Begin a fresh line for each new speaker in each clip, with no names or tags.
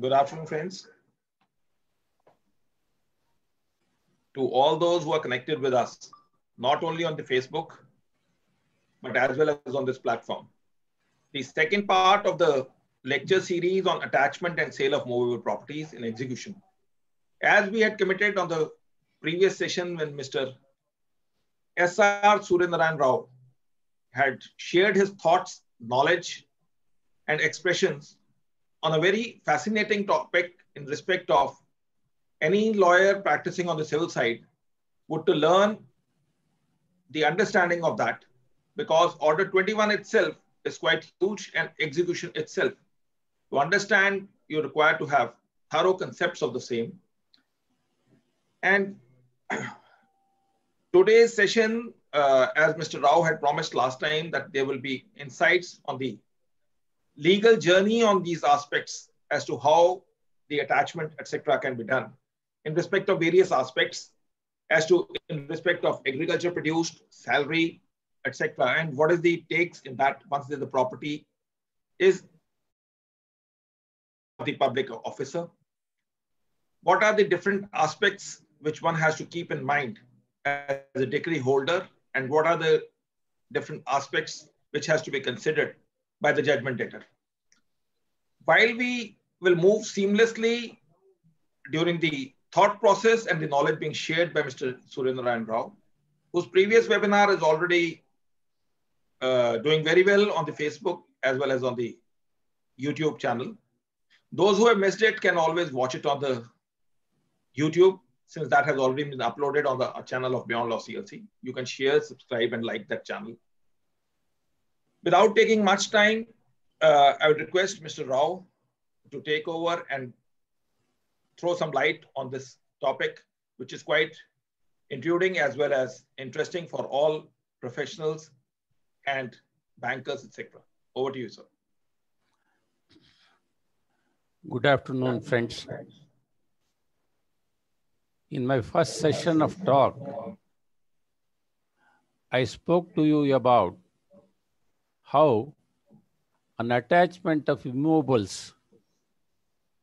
Good afternoon, friends. To all those who are connected with us, not only on the Facebook, but as well as on this platform. The second part of the lecture series on attachment and sale of movable properties in execution. As we had committed on the previous session when Mr. S.R. Surendaran Rao had shared his thoughts, knowledge, and expressions on a very fascinating topic in respect of any lawyer practicing on the civil side would to learn the understanding of that because order 21 itself is quite huge and execution itself to understand you require to have thorough concepts of the same and today's session uh, as mr rao had promised last time that there will be insights on the legal journey on these aspects as to how the attachment, etc., can be done in respect of various aspects, as to in respect of agriculture produced, salary, etc., and what is the takes in that once there's the property is the public officer. What are the different aspects which one has to keep in mind as a decree holder, and what are the different aspects which has to be considered by the judgment debtor. While we will move seamlessly during the thought process and the knowledge being shared by Mr. Surendrayan Rao, whose previous webinar is already uh, doing very well on the Facebook as well as on the YouTube channel. Those who have missed it can always watch it on the YouTube since that has already been uploaded on the channel of Beyond Law CLC. You can share, subscribe, and like that channel Without taking much time, uh, I would request Mr. Rao to take over and throw some light on this topic, which is quite intruding as well as interesting for all professionals and bankers, etc. Over to you, sir.
Good afternoon, friends. In my first session of talk, I spoke to you about how an attachment of immovables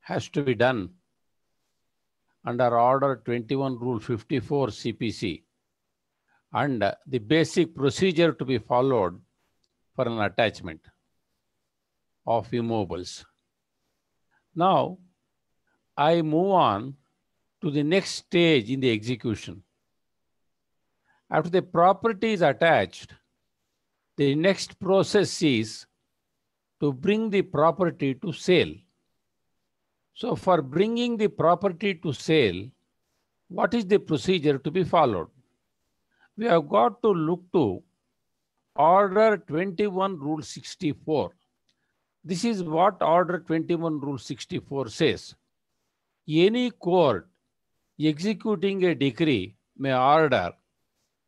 has to be done under Order 21 Rule 54 CPC and the basic procedure to be followed for an attachment of immovables. Now, I move on to the next stage in the execution. After the property is attached, the next process is to bring the property to sale. So for bringing the property to sale, what is the procedure to be followed? We have got to look to Order 21 Rule 64. This is what Order 21 Rule 64 says. Any court executing a decree may order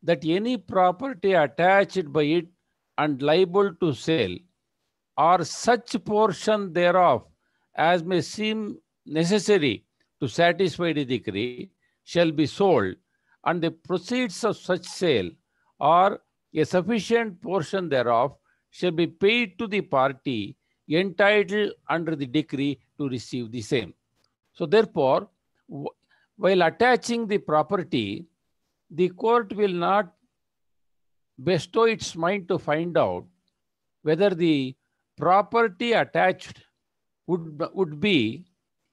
that any property attached by it and liable to sale or such portion thereof as may seem necessary to satisfy the decree shall be sold and the proceeds of such sale or a sufficient portion thereof shall be paid to the party entitled under the decree to receive the same. So therefore, while attaching the property, the court will not bestow its mind to find out whether the property attached would, would be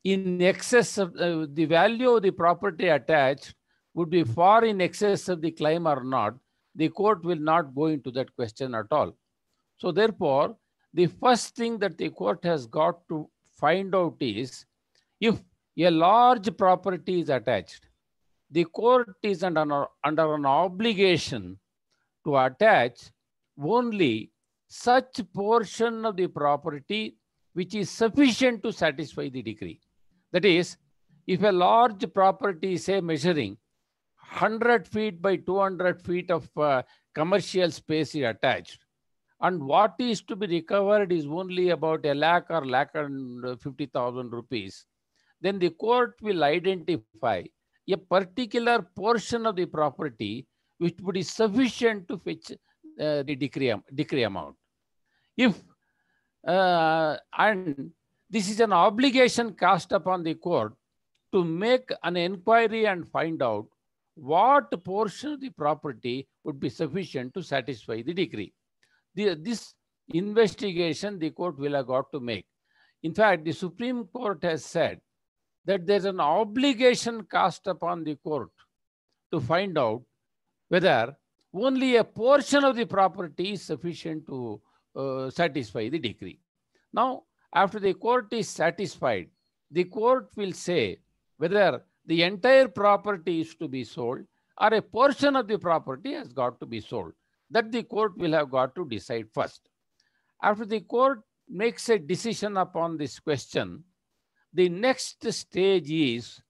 in excess of uh, the value of the property attached would be far in excess of the claim or not, the court will not go into that question at all. So therefore, the first thing that the court has got to find out is if a large property is attached, the court is under, under an obligation to attach only such portion of the property which is sufficient to satisfy the degree. That is, if a large property, say measuring 100 feet by 200 feet of uh, commercial space is attached, and what is to be recovered is only about a lakh or lakh and 50,000 rupees, then the court will identify a particular portion of the property which would be sufficient to fetch uh, the decree, decree amount. If uh, and this is an obligation cast upon the court to make an inquiry and find out what portion of the property would be sufficient to satisfy the decree. The, this investigation the court will have got to make. In fact, the Supreme Court has said that there's an obligation cast upon the court to find out whether only a portion of the property is sufficient to uh, satisfy the decree. Now, after the court is satisfied, the court will say whether the entire property is to be sold or a portion of the property has got to be sold. That the court will have got to decide first. After the court makes a decision upon this question, the next stage is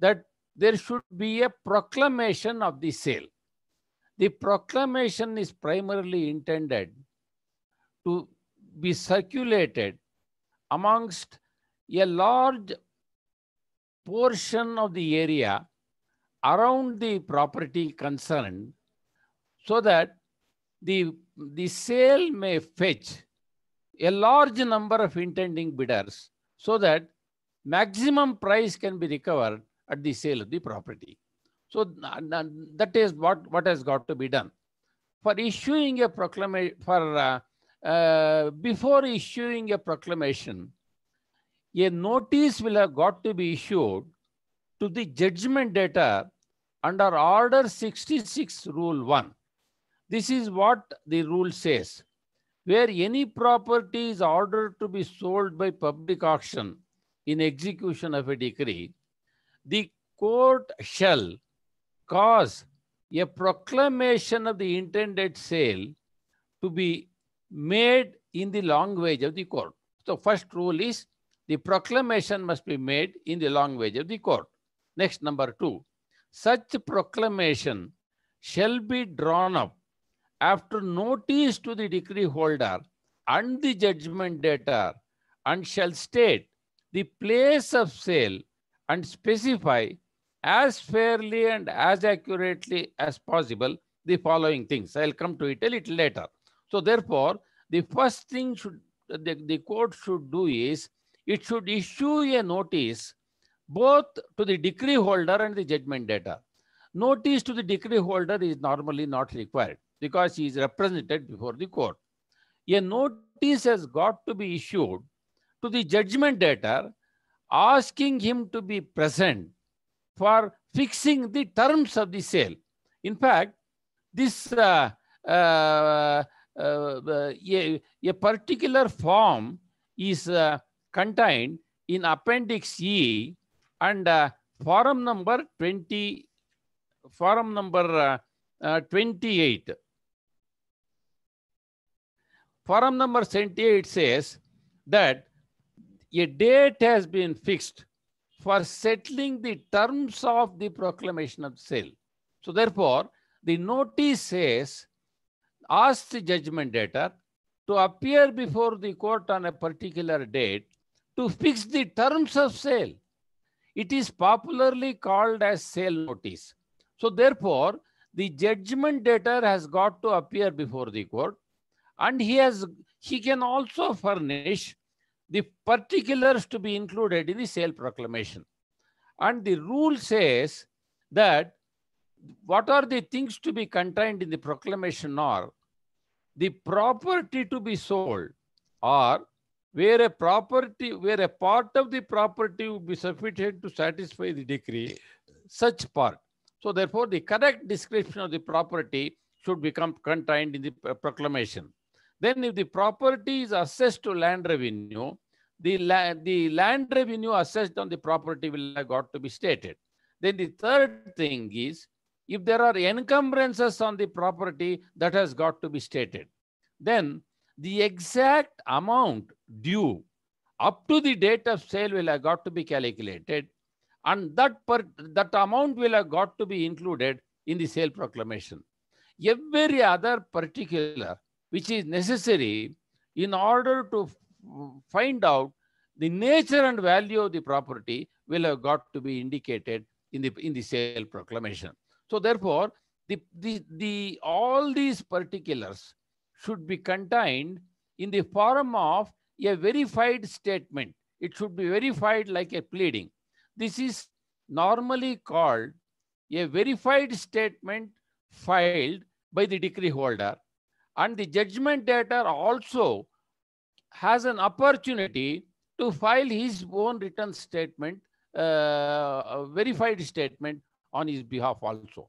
that there should be a proclamation of the sale. The proclamation is primarily intended to be circulated amongst a large portion of the area around the property concerned so that the, the sale may fetch a large number of intending bidders so that maximum price can be recovered at the sale of the property. So that is what, what has got to be done. For issuing a proclamation, for uh, uh, before issuing a proclamation, a notice will have got to be issued to the judgment data under Order 66, Rule 1. This is what the rule says. Where any property is ordered to be sold by public auction in execution of a decree, the court shall cause a proclamation of the intended sale to be made in the language of the court. So first rule is the proclamation must be made in the language of the court. Next, number two, such proclamation shall be drawn up after notice to the decree holder and the judgment debtor and shall state the place of sale and specify as fairly and as accurately as possible the following things. I'll come to it a little later. So therefore, the first thing should the, the court should do is it should issue a notice both to the decree holder and the judgment data. Notice to the decree holder is normally not required because he is represented before the court. A notice has got to be issued to the judgment data asking him to be present for fixing the terms of the sale. In fact, this uh, uh, uh a, a, particular form is uh, contained in Appendix E and uh, forum number 20, forum number 28. Forum number 28 says that a date has been fixed for settling the terms of the proclamation of sale. So therefore, the notice says, ask the judgment debtor to appear before the court on a particular date to fix the terms of sale. It is popularly called as sale notice. So therefore, the judgment debtor has got to appear before the court and he has he can also furnish the particulars to be included in the sale proclamation. And the rule says that what are the things to be contained in the proclamation are the property to be sold or where a property, where a part of the property would be sufficient to satisfy the decree, such part. So therefore, the correct description of the property should become contained in the proclamation. Then if the property is assessed to land revenue, the, la the land revenue assessed on the property will have got to be stated. Then the third thing is, if there are encumbrances on the property, that has got to be stated. Then the exact amount due up to the date of sale will have got to be calculated and that, per, that amount will have got to be included in the sale proclamation. Every other particular which is necessary in order to find out the nature and value of the property will have got to be indicated in the, in the sale proclamation. So therefore, the, the, the, all these particulars should be contained in the form of a verified statement. It should be verified like a pleading. This is normally called a verified statement filed by the decree holder and the judgment data also has an opportunity to file his own written statement, uh, verified statement on his behalf also.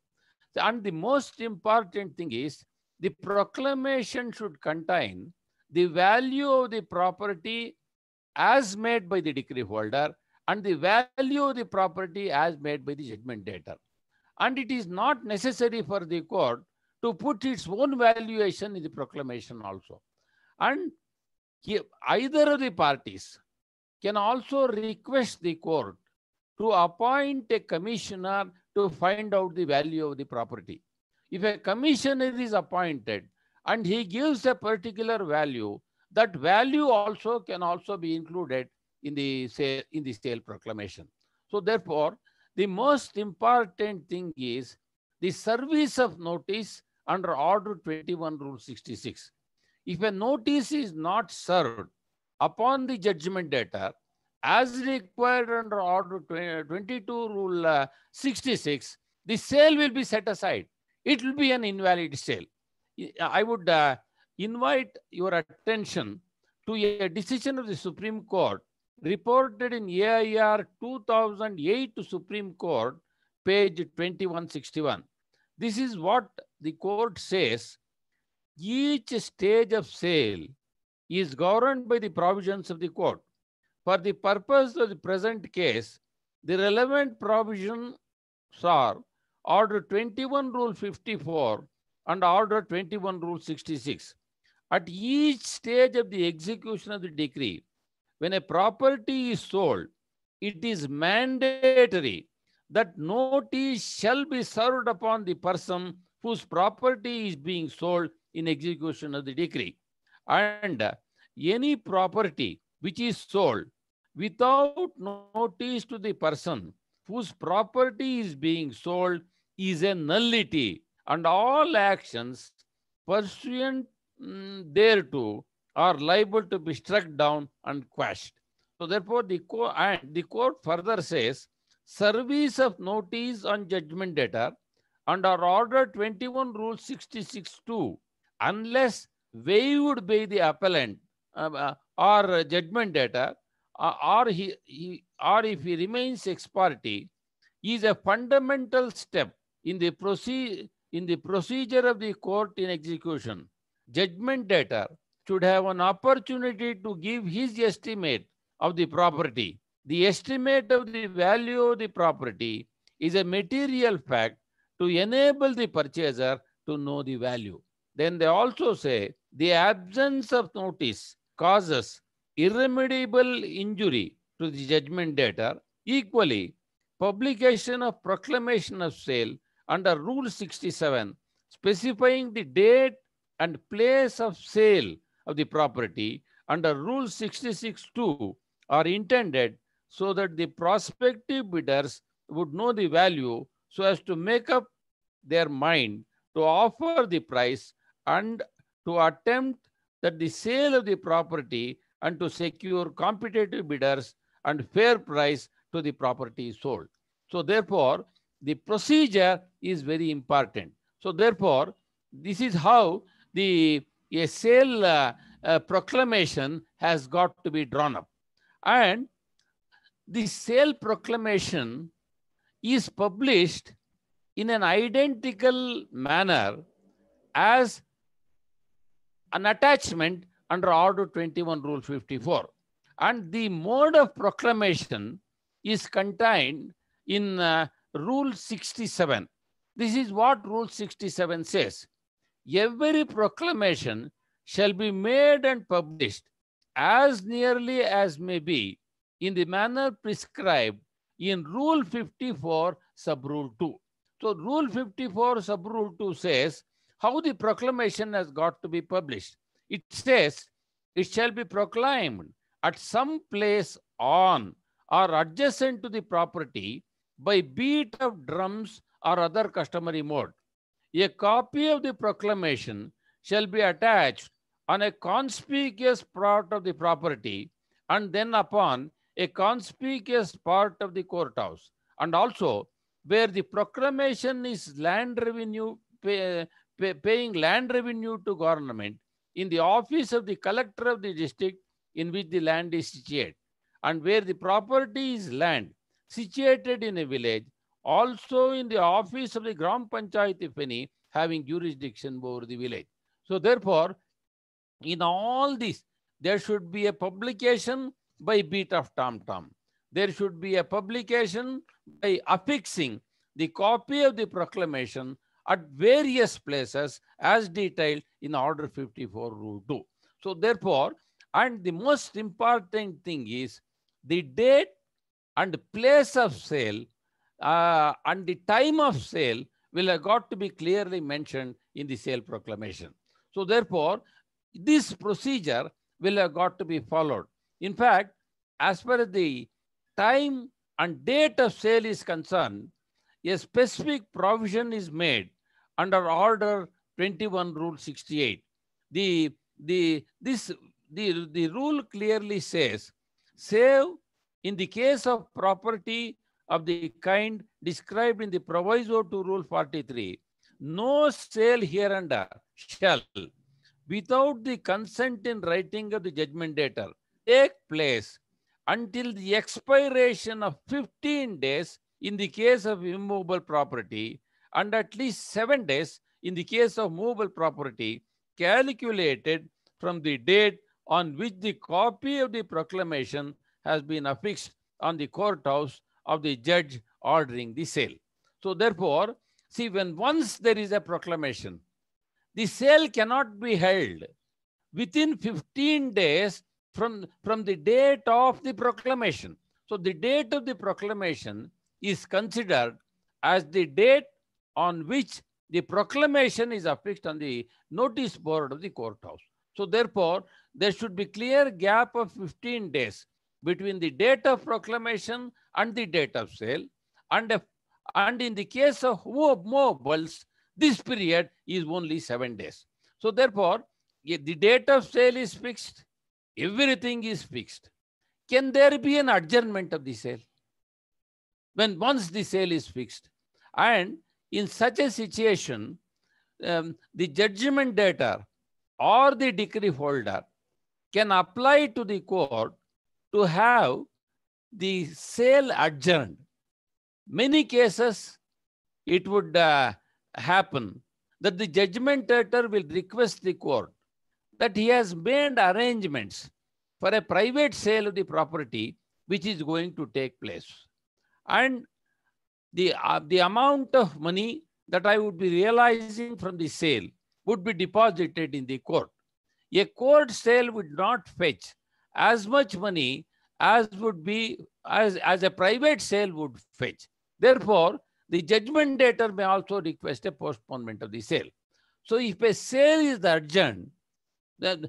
And the most important thing is the proclamation should contain the value of the property as made by the decree holder and the value of the property as made by the judgment debtor. And it is not necessary for the court to put its own valuation in the proclamation also. And either of the parties can also request the court to appoint a commissioner to find out the value of the property. If a commissioner is appointed and he gives a particular value, that value also can also be included in the sale, in the sale proclamation. So therefore, the most important thing is the service of notice under Order 21, Rule 66 if a notice is not served upon the judgment data as required under order 22 rule uh, 66 the sale will be set aside it will be an invalid sale i would uh, invite your attention to a decision of the supreme court reported in air 2008 to supreme court page 2161 this is what the court says each stage of sale is governed by the provisions of the court. For the purpose of the present case, the relevant provisions are Order 21 Rule 54 and Order 21 Rule 66. At each stage of the execution of the decree, when a property is sold, it is mandatory that notice shall be served upon the person whose property is being sold in execution of the decree. And any property which is sold without notice to the person whose property is being sold is a nullity and all actions pursuant mm, thereto are liable to be struck down and quashed. So therefore, the, co and the court further says, service of notice on judgment data under order 21 rule 66 2 unless waived by the appellant um, uh, or judgment data, uh, or, he, he, or if he remains ex parte, is a fundamental step in the, proceed in the procedure of the court in execution. Judgment data should have an opportunity to give his estimate of the property. The estimate of the value of the property is a material fact to enable the purchaser to know the value. Then they also say the absence of notice causes irremediable injury to the judgment debtor. Equally, publication of proclamation of sale under Rule 67 specifying the date and place of sale of the property under Rule 66.2 are intended so that the prospective bidders would know the value so as to make up their mind to offer the price and to attempt that the sale of the property and to secure competitive bidders and fair price to the property sold. So therefore, the procedure is very important. So therefore, this is how the a sale uh, uh, proclamation has got to be drawn up. And the sale proclamation is published in an identical manner as an attachment under Order 21, Rule 54. And the mode of proclamation is contained in uh, Rule 67. This is what Rule 67 says. Every proclamation shall be made and published as nearly as may be in the manner prescribed in Rule 54, Sub Rule 2. So Rule 54, Sub Rule 2 says how the proclamation has got to be published. It says, it shall be proclaimed at some place on or adjacent to the property by beat of drums or other customary mode. A copy of the proclamation shall be attached on a conspicuous part of the property and then upon a conspicuous part of the courthouse and also where the proclamation is land revenue pay, eh, pay, paying land revenue to government in the office of the collector of the district in which the land is situated and where the property is land situated in a village also in the office of the Gram Panchayat if any having jurisdiction over the village. So therefore, in all this, there should be a publication by beat of tom tom. There should be a publication by affixing the copy of the proclamation at various places as detailed in order 54 rule 2. So therefore, and the most important thing is the date and place of sale uh, and the time of sale will have got to be clearly mentioned in the sale proclamation. So therefore, this procedure will have got to be followed. In fact, as far as the time and date of sale is concerned, a specific provision is made under Order 21, Rule 68. The, the, this, the, the rule clearly says, save in the case of property of the kind described in the proviso to Rule 43, no sale hereunder shall, without the consent in writing of the judgment debtor, take place until the expiration of 15 days in the case of immovable property and at least seven days in the case of movable property calculated from the date on which the copy of the proclamation has been affixed on the courthouse of the judge ordering the sale. So therefore, see when once there is a proclamation, the sale cannot be held within 15 days from, from the date of the proclamation. So the date of the proclamation is considered as the date on which the proclamation is affixed on the notice board of the courthouse. So therefore, there should be clear gap of 15 days between the date of proclamation and the date of sale. And, and in the case of mobiles, this period is only seven days. So therefore, the date of sale is fixed. Everything is fixed. Can there be an adjournment of the sale? When once the sale is fixed and in such a situation, um, the judgment debtor or the decree holder can apply to the court to have the sale adjourned. Many cases, it would uh, happen that the judgment debtor will request the court that he has made arrangements for a private sale of the property which is going to take place. And the, uh, the amount of money that I would be realizing from the sale would be deposited in the court. A court sale would not fetch as much money as would be as, as a private sale would fetch. Therefore, the judgment debtor may also request a postponement of the sale. So if a sale is urgent, then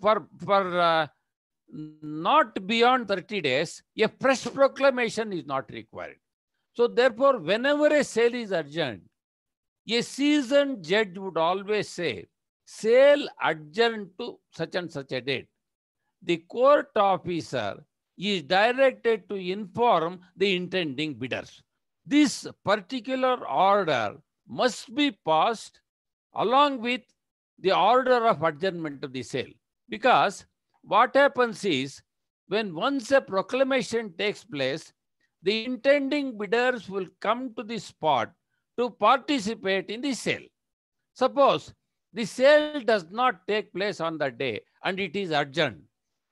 for, for uh, not beyond 30 days, a fresh proclamation is not required. So therefore, whenever a sale is urgent, a seasoned judge would always say, sale adjourned to such and such a date. The court officer is directed to inform the intending bidders. This particular order must be passed along with the order of adjournment of the sale. Because what happens is, when once a proclamation takes place, the intending bidders will come to the spot to participate in the sale. Suppose the sale does not take place on that day and it is adjourned.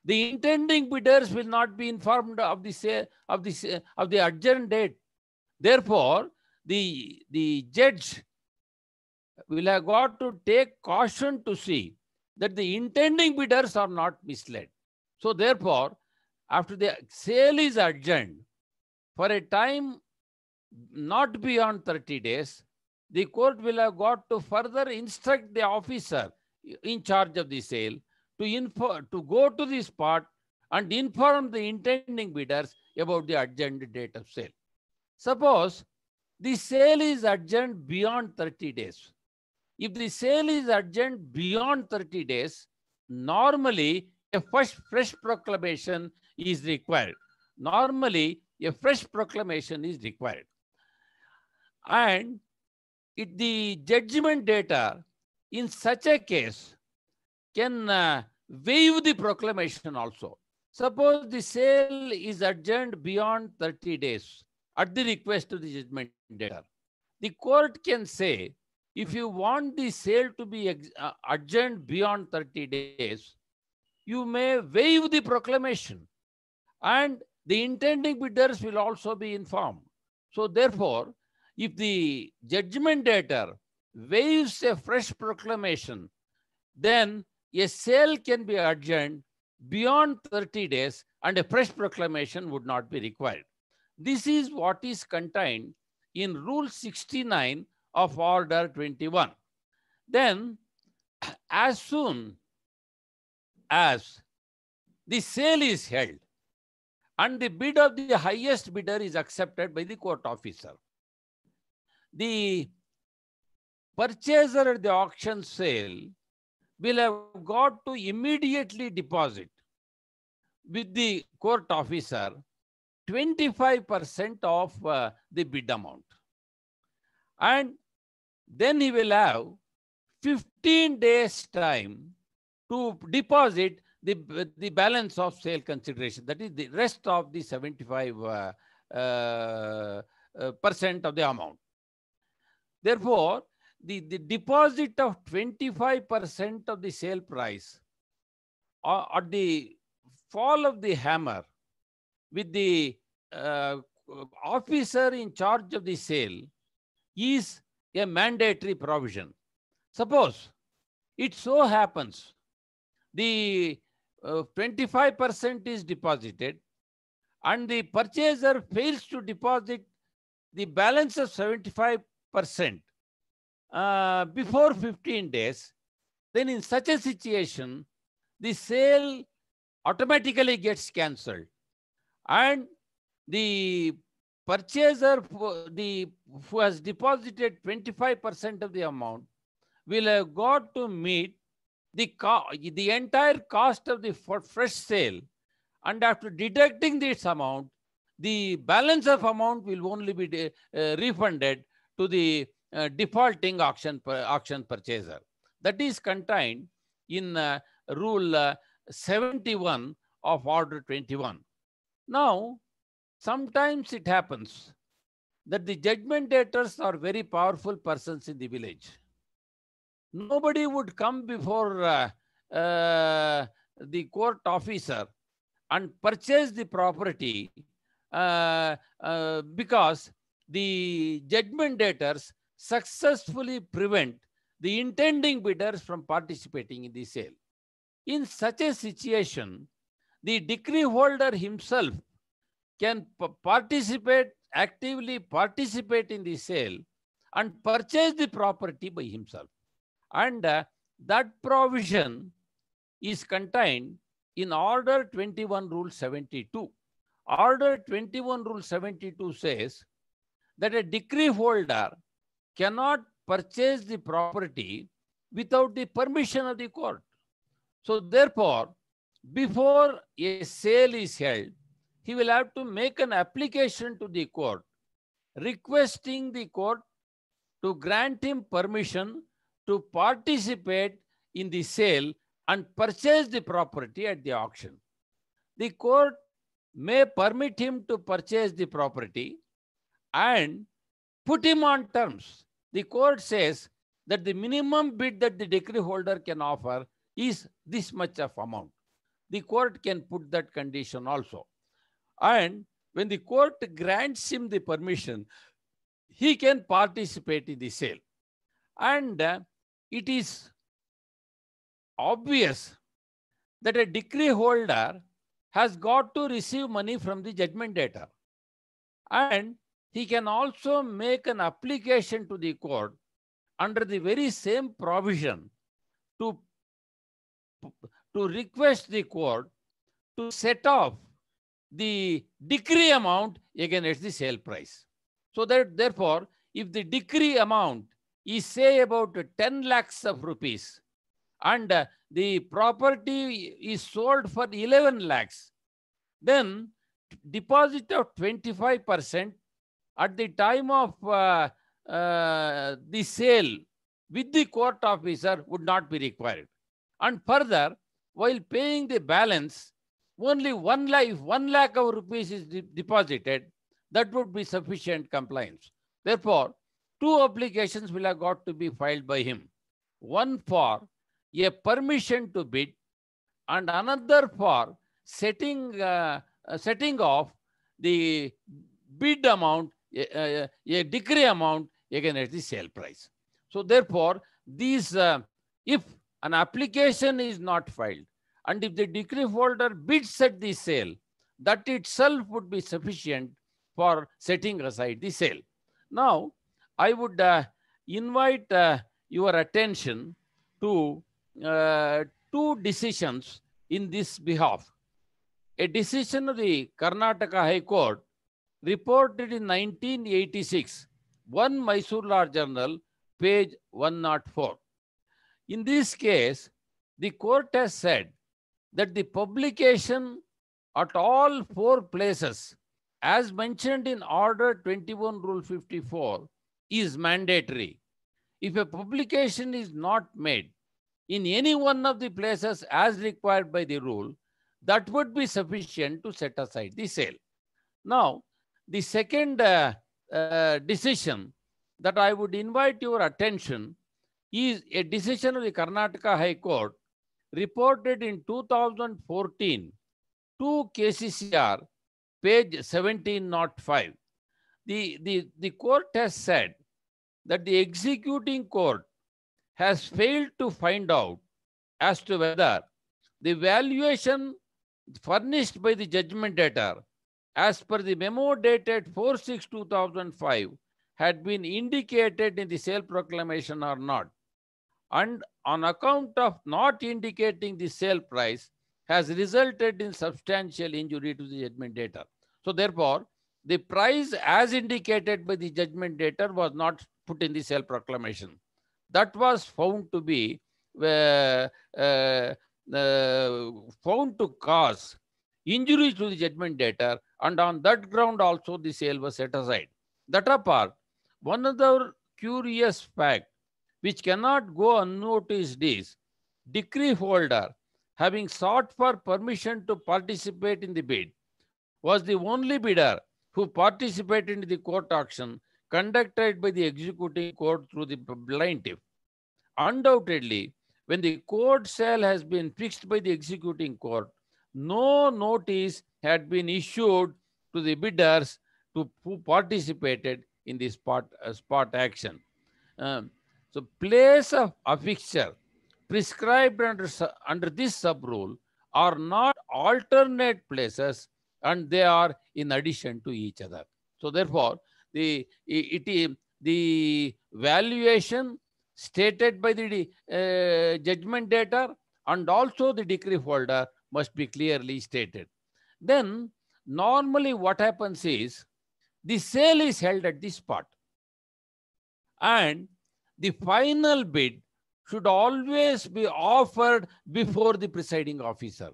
The intending bidders will not be informed of the sale, of the of the adjourned date. Therefore, the the judge will have got to take caution to see that the intending bidders are not misled. So therefore, after the sale is adjourned, for a time not beyond 30 days, the court will have got to further instruct the officer in charge of the sale to, info, to go to the spot and inform the intending bidders about the adjourned date of sale. Suppose the sale is adjourned beyond 30 days. If the sale is adjourned beyond 30 days, normally a first fresh proclamation is required. Normally, a fresh proclamation is required. And if the judgment data in such a case can uh, waive the proclamation also. Suppose the sale is adjourned beyond 30 days at the request of the judgment debtor. The court can say, if you want the sale to be uh, adjourned beyond 30 days, you may waive the proclamation and the intending bidders will also be informed. So therefore, if the judgment debtor waives a fresh proclamation, then a sale can be adjourned beyond 30 days and a fresh proclamation would not be required. This is what is contained in Rule 69 of Order 21. Then, as soon as the sale is held, and the bid of the highest bidder is accepted by the court officer. The purchaser at the auction sale will have got to immediately deposit with the court officer 25% of uh, the bid amount. And then he will have 15 days time to deposit the, the balance of sale consideration, that is the rest of the 75 uh, uh, percent of the amount. Therefore, the, the deposit of 25% of the sale price at the fall of the hammer with the uh, officer in charge of the sale is a mandatory provision. Suppose it so happens the 25% uh, is deposited and the purchaser fails to deposit the balance of 75% uh, before 15 days, then in such a situation, the sale automatically gets cancelled. And the purchaser the, who has deposited 25% of the amount will have got to meet the, co- the entire cost of the fresh sale and after deducting this amount, the balance of amount will only be de- uh, refunded to the uh, defaulting auction, per- auction purchaser. That is contained in uh, Rule uh, 71 of Order 21. Now, sometimes it happens that the judgment dators are very powerful persons in the village nobody would come before uh, uh, the court officer and purchase the property uh, uh, because the judgment debtors successfully prevent the intending bidders from participating in the sale. In such a situation, the decree holder himself can participate, actively participate in the sale and purchase the property by himself. And uh, that provision is contained in Order 21, Rule 72. Order 21, Rule 72 says that a decree holder cannot purchase the property without the permission of the court. So therefore, before a sale is held, he will have to make an application to the court requesting the court to grant him permission to participate in the sale and purchase the property at the auction. The court may permit him to purchase the property and put him on terms. The court says that the minimum bid that the decree holder can offer is this much of amount. The court can put that condition also. And when the court grants him the permission, he can participate in the sale. And uh, it is obvious that a decree holder has got to receive money from the judgment debtor. And he can also make an application to the court under the very same provision to, to request the court to set off the decree amount against the sale price. So that therefore, if the decree amount is say about 10 lakhs of rupees and uh, the property is sold for 11 lakhs, then deposit of 25% at the time of uh, uh, the sale with the court officer would not be required. And further, while paying the balance, only one life one lakh of rupees is de deposited, that would be sufficient compliance. Therefore, two applications will have got to be filed by him. One for a permission to bid and another for setting, uh, uh, setting off the bid amount, a, a, a decree amount against the sale price. So therefore, these, uh, if an application is not filed and if the decree holder bids at the sale, that itself would be sufficient for setting aside the sale. Now, I would uh, invite uh, your attention to uh, two decisions in this behalf. A decision of the Karnataka High Court reported in 1986, 1 Mysore Law Journal, page 104. In this case, the court has said that the publication at all four places, as mentioned in Order 21 Rule 54, is mandatory. If a publication is not made in any one of the places as required by the rule, that would be sufficient to set aside the sale. Now, the second uh, uh, decision that I would invite your attention is a decision of the Karnataka High Court reported in 2014 to KCCR, page 1705. The, the, the court has said that the executing court has failed to find out as to whether the valuation furnished by the judgment debtor as per the memo dated 4-6-2005 had been indicated in the sale proclamation or not and on account of not indicating the sale price has resulted in substantial injury to the judgment debtor. So therefore, the price as indicated by the judgment debtor was not put in the sale proclamation. That was found to be uh, uh, uh, found to cause injury to the judgment debtor and on that ground also the sale was set aside. That apart, one other curious fact which cannot go unnoticed is decree holder having sought for permission to participate in the bid was the only bidder who participate in the court action conducted by the executing court through the plaintiff. Undoubtedly, when the court sale has been fixed by the executing court, no notice had been issued to the bidders to, who participated in the spot, uh, spot action. Um, so place of affixure prescribed under, under this sub-rule are not alternate places and they are in addition to each other. So therefore, the, it, it the valuation stated by the uh, judgment debtor and also the decree holder must be clearly stated. Then normally what happens is the sale is held at this spot and the final bid should always be offered before the presiding officer.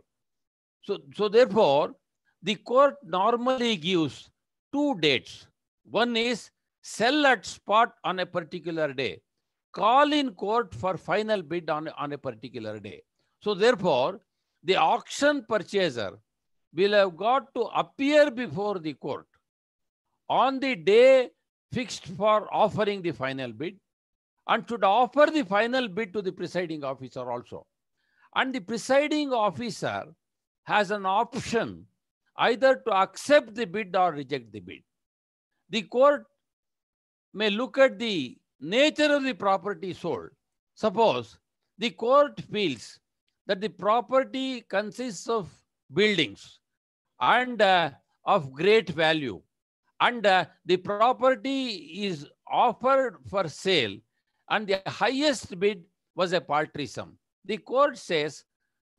So, so therefore, the court normally gives two dates. One is sell at spot on a particular day, call in court for final bid on, on a particular day. So therefore, the auction purchaser will have got to appear before the court on the day fixed for offering the final bid and should offer the final bid to the presiding officer also. And the presiding officer has an option either to accept the bid or reject the bid. The court may look at the nature of the property sold. Suppose the court feels that the property consists of buildings and uh, of great value and uh, the property is offered for sale and the highest bid was a paltry sum. The court says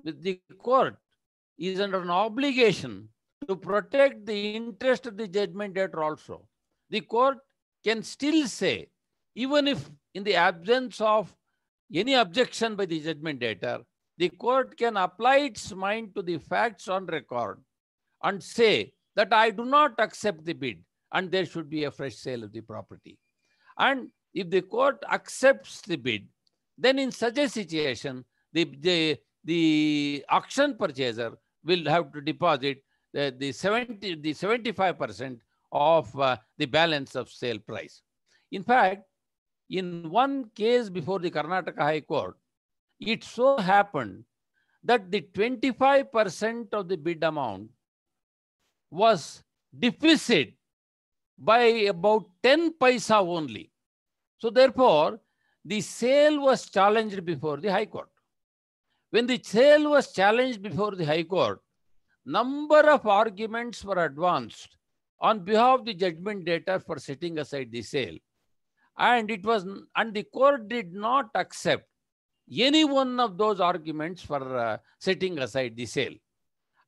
the court is under an obligation to protect the interest of the judgment debtor also. The court can still say, even if in the absence of any objection by the judgment debtor, the court can apply its mind to the facts on record and say that I do not accept the bid and there should be a fresh sale of the property. And if the court accepts the bid, then in such a situation, the, the, the auction purchaser will have to deposit the, the 70 the 75 percent of uh, the balance of sale price. In fact, in one case before the Karnataka High Court, it so happened that the 25 percent of the bid amount was deficit by about 10 paisa only. So therefore, the sale was challenged before the High Court. When the sale was challenged before the High Court, number of arguments were advanced on behalf of the judgment debtor for setting aside the sale. And it was, and the court did not accept any one of those arguments for uh, setting aside the sale.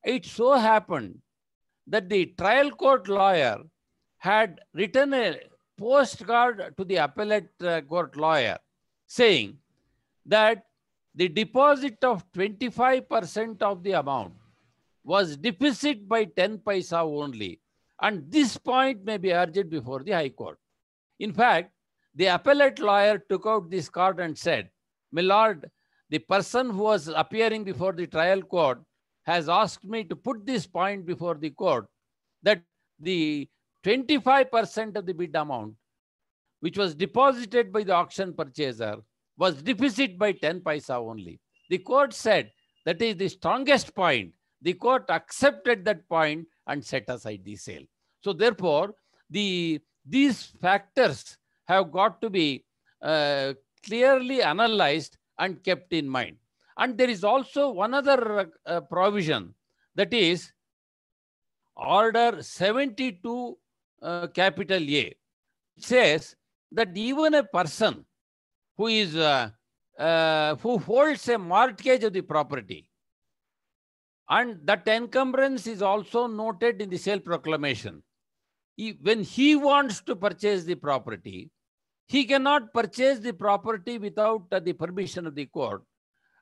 It so happened that the trial court lawyer had written a postcard to the appellate uh, court lawyer saying that the deposit of 25% of the amount was deficit by 10 paisa only. And this point may be urged before the High Court. In fact, the appellate lawyer took out this card and said, My lord, the person who was appearing before the trial court has asked me to put this point before the court that the 25% of the bid amount, which was deposited by the auction purchaser, was deficit by 10 paisa only. The court said that is the strongest point the court accepted that point and set aside the sale. So therefore, the, these factors have got to be uh, clearly analyzed and kept in mind. And there is also one other uh, provision that is order 72 uh, capital A says that even a person who is uh, uh who holds a mortgage of the property and that encumbrance is also noted in the sale proclamation. He, when he wants to purchase the property, he cannot purchase the property without uh, the permission of the court.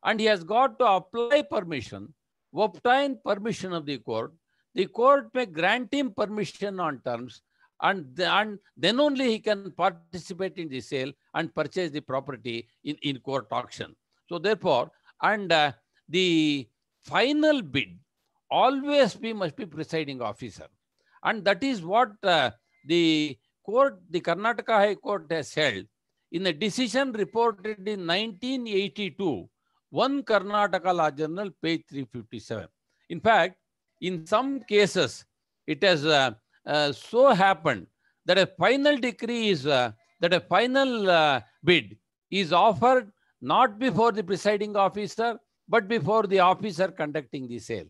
And he has got to apply permission, obtain permission of the court. The court may grant him permission on terms and, the, and then only he can participate in the sale and purchase the property in, in court auction. So therefore, and uh, the final bid always be must be presiding officer and that is what uh, the court the karnataka high court has held in a decision reported in 1982 one karnataka law journal page 357 in fact in some cases it has uh, uh, so happened that a final decree is uh, that a final uh, bid is offered not before the presiding officer but before the officer conducting the sale.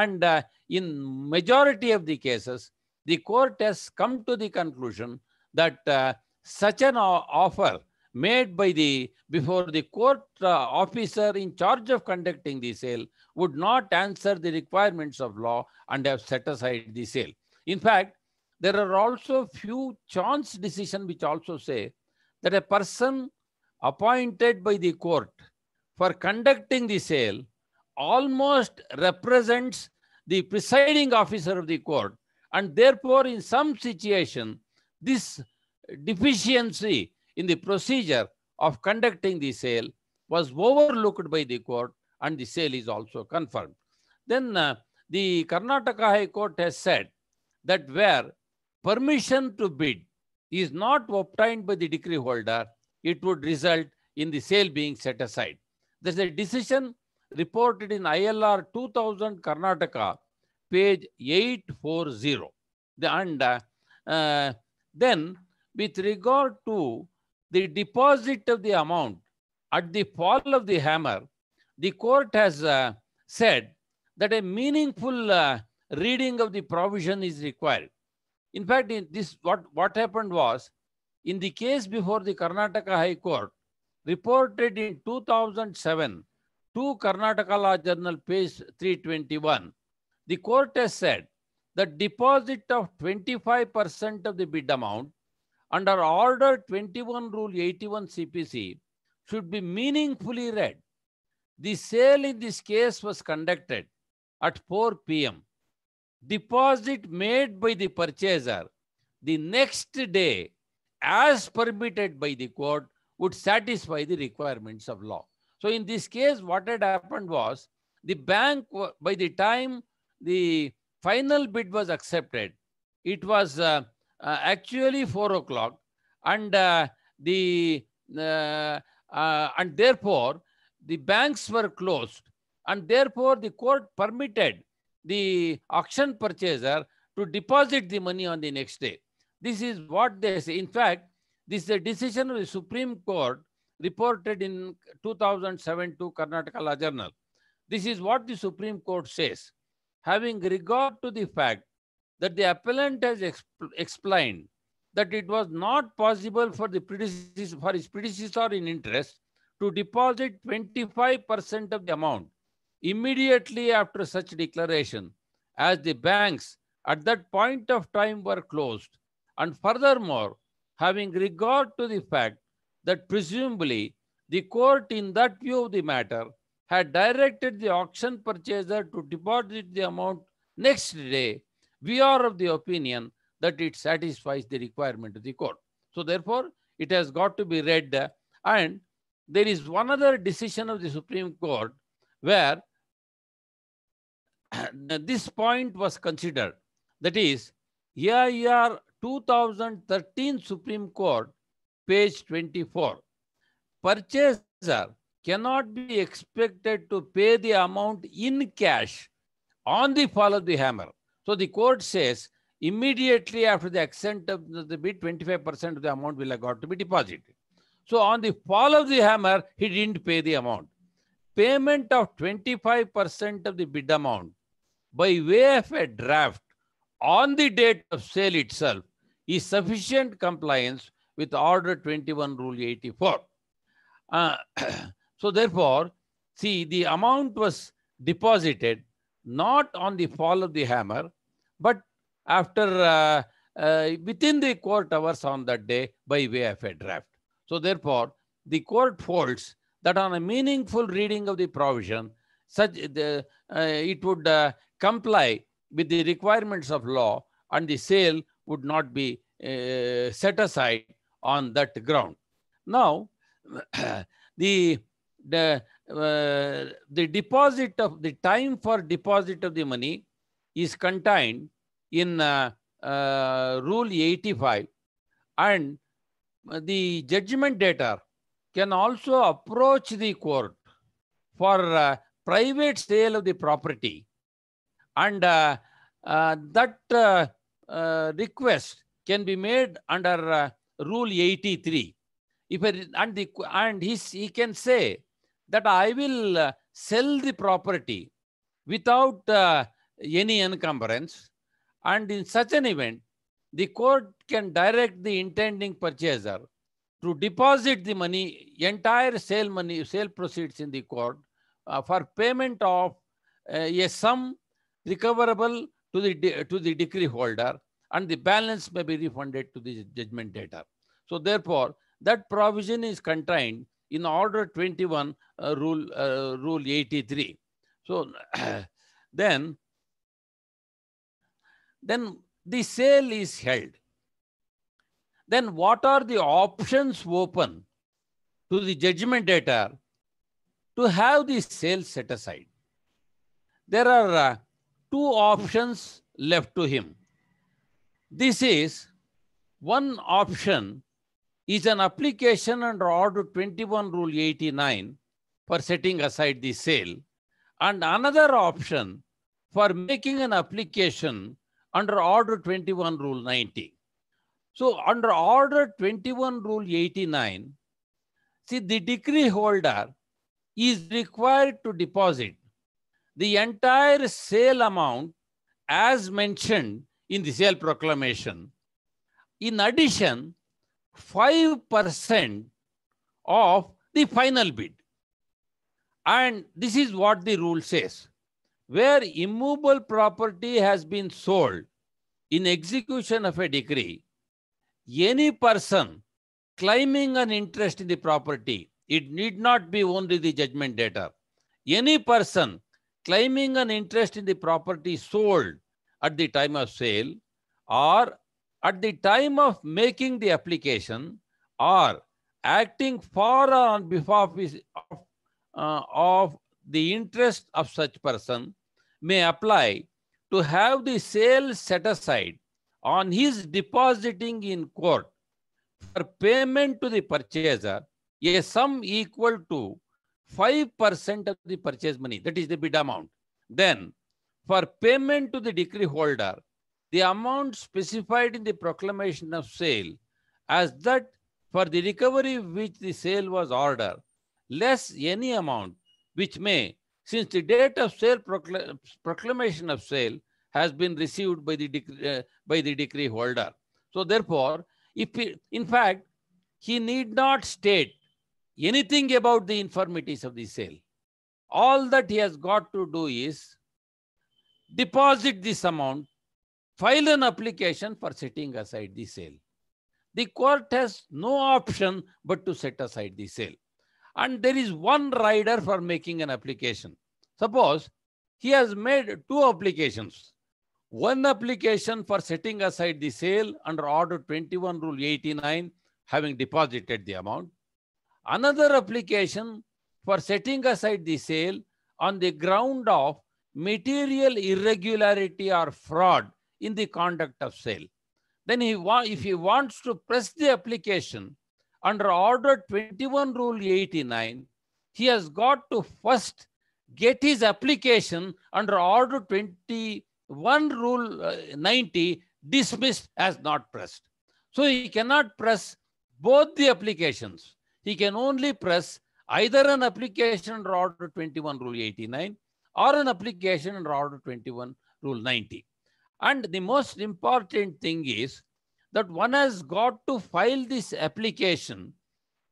And uh, in majority of the cases, the court has come to the conclusion that uh, such an offer made by the before the court uh, officer in charge of conducting the sale would not answer the requirements of law and have set aside the sale in fact there are also few chance decision which also say that a person appointed by the court for conducting the sale almost represents the presiding officer of the court. And therefore, in some situation, this deficiency in the procedure of conducting the sale was overlooked by the court and the sale is also confirmed. Then uh, the Karnataka High Court has said that where permission to bid is not obtained by the decree holder, it would result in the sale being set aside. There's a decision reported in ILR 2000 Karnataka, page 840. The, and uh, uh, then with regard to the deposit of the amount at the fall of the hammer, the court has uh, said that a meaningful uh, reading of the provision is required. In fact, in this what, what happened was, in the case before the Karnataka High Court, reported in 2007 to Karnataka Law Journal, page 321. The court has said that deposit of 25% of the bid amount under Order 21 Rule 81 CPC should be meaningfully read. The sale in this case was conducted at 4 p.m. Deposit made by the purchaser the next day as permitted by the court would satisfy the requirements of law. So in this case, what had happened was the bank, by the time the final bid was accepted, it was uh, uh, actually four o'clock, and uh, the uh, uh, and therefore the banks were closed, and therefore the court permitted the auction purchaser to deposit the money on the next day. This is what they say. In fact, this is a decision of the Supreme Court reported in 2007 to Karnataka Law Journal. This is what the Supreme Court says. Having regard to the fact that the appellant has exp explained that it was not possible for, the predecessor, for his predecessor in interest to deposit 25% of the amount immediately after such declaration, as the banks at that point of time were closed. And furthermore, having regard to the fact that presumably the court in that view of the matter had directed the auction purchaser to deposit the amount next day, we are of the opinion that it satisfies the requirement of the court. So therefore, it has got to be read. And there is one other decision of the Supreme Court where this point was considered. That is, AIR 2013 Supreme Court, page 24. Purchaser cannot be expected to pay the amount in cash on the fall of the hammer. So the court says immediately after the ascent of the bid, 25% of the amount will have got to be deposited. So on the fall of the hammer, he didn't pay the amount. Payment of 25% of the bid amount by way of a draft on the date of sale itself is sufficient compliance with Order 21, Rule 84. Uh, so therefore, see, the amount was deposited not on the fall of the hammer, but after uh, uh, within the court hours on that day by way of a draft. So therefore, the court holds that on a meaningful reading of the provision, such the, uh, it would uh, comply with the requirements of law and the sale would not be uh, set aside on that ground. Now, the, the, uh, the deposit of the time for deposit of the money is contained in uh, uh Rule 85 and the judgment debtor can also approach the court for uh, private sale of the property and uh, that uh, request can be made under uh, Rule 83. If and the, and he, he can say that I will uh, sell the property without uh, any encumbrance. And in such an event, the court can direct the intending purchaser to deposit the money, entire sale money, sale proceeds in the court uh, for payment of uh, a sum recoverable to the, to the decree holder and the balance may be refunded to the judgment debtor. So therefore, that provision is contained in Order 21, uh, rule, uh, rule 83. So then, then the sale is held. Then what are the options open to the judgment debtor to have the sale set aside? There are uh, two options left to him. This is one option is an application under Order 21 Rule 89 for setting aside the sale and another option for making an application under Order 21 Rule 90. So under Order 21 Rule 89, see the decree holder is required to deposit the entire sale amount as mentioned in the sale proclamation. In addition, 5% of the final bid. And this is what the rule says. Where immovable property has been sold in execution of a decree, any person claiming an interest in the property, it need not be only the judgment debtor. Any person claiming an interest in the property sold at the time of sale or at the time of making the application or acting for or on behalf of, uh, of the interest of such person may apply to have the sale set aside on his depositing in court for payment to the purchaser a sum equal to 5% of the purchase money, that is the bid amount. Then, for payment to the decree holder, the amount specified in the proclamation of sale as that for the recovery which the sale was ordered, less any amount which may, since the date of sale procl proclamation of sale has been received by the, decree, uh, by the decree holder. So therefore, if he, in fact, he need not state anything about the infirmities of the sale, All that he has got to do is deposit this amount, file an application for setting aside the sale. The court has no option but to set aside the sale. And there is one rider for making an application. Suppose he has made two applications. One application for setting aside the sale under Order 21, Rule 89, having deposited the amount another application for setting aside the sale on the ground of material irregularity or fraud in the conduct of sale. Then he if he wants to press the application under Order 21 Rule 89, he has got to first get his application under Order 21 Rule uh, 90 dismissed as not pressed. So he cannot press both the applications he can only press either an application under Order 21 Rule 89 or an application under Order 21 Rule 90. And the most important thing is that one has got to file this application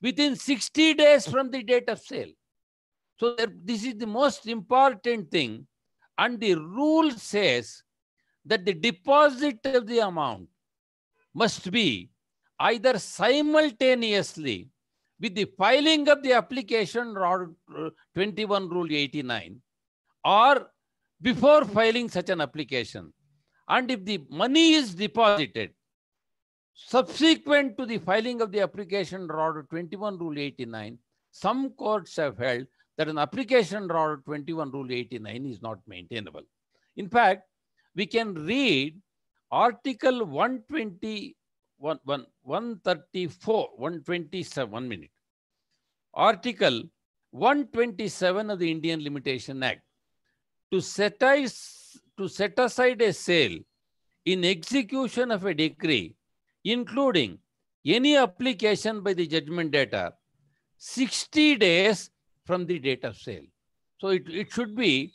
within 60 days from the date of sale. So this is the most important thing. And the rule says that the deposit of the amount must be either simultaneously with the filing of the application or 21 rule 89 or before filing such an application and if the money is deposited subsequent to the filing of the application order 21 rule 89 some courts have held that an application order 21 rule 89 is not maintainable in fact we can read article 120 one, 134, 127, one minute. Article 127 of the Indian Limitation Act to set, to set aside a sale in execution of a decree, including any application by the judgment debtor 60 days from the date of sale. So it, it should be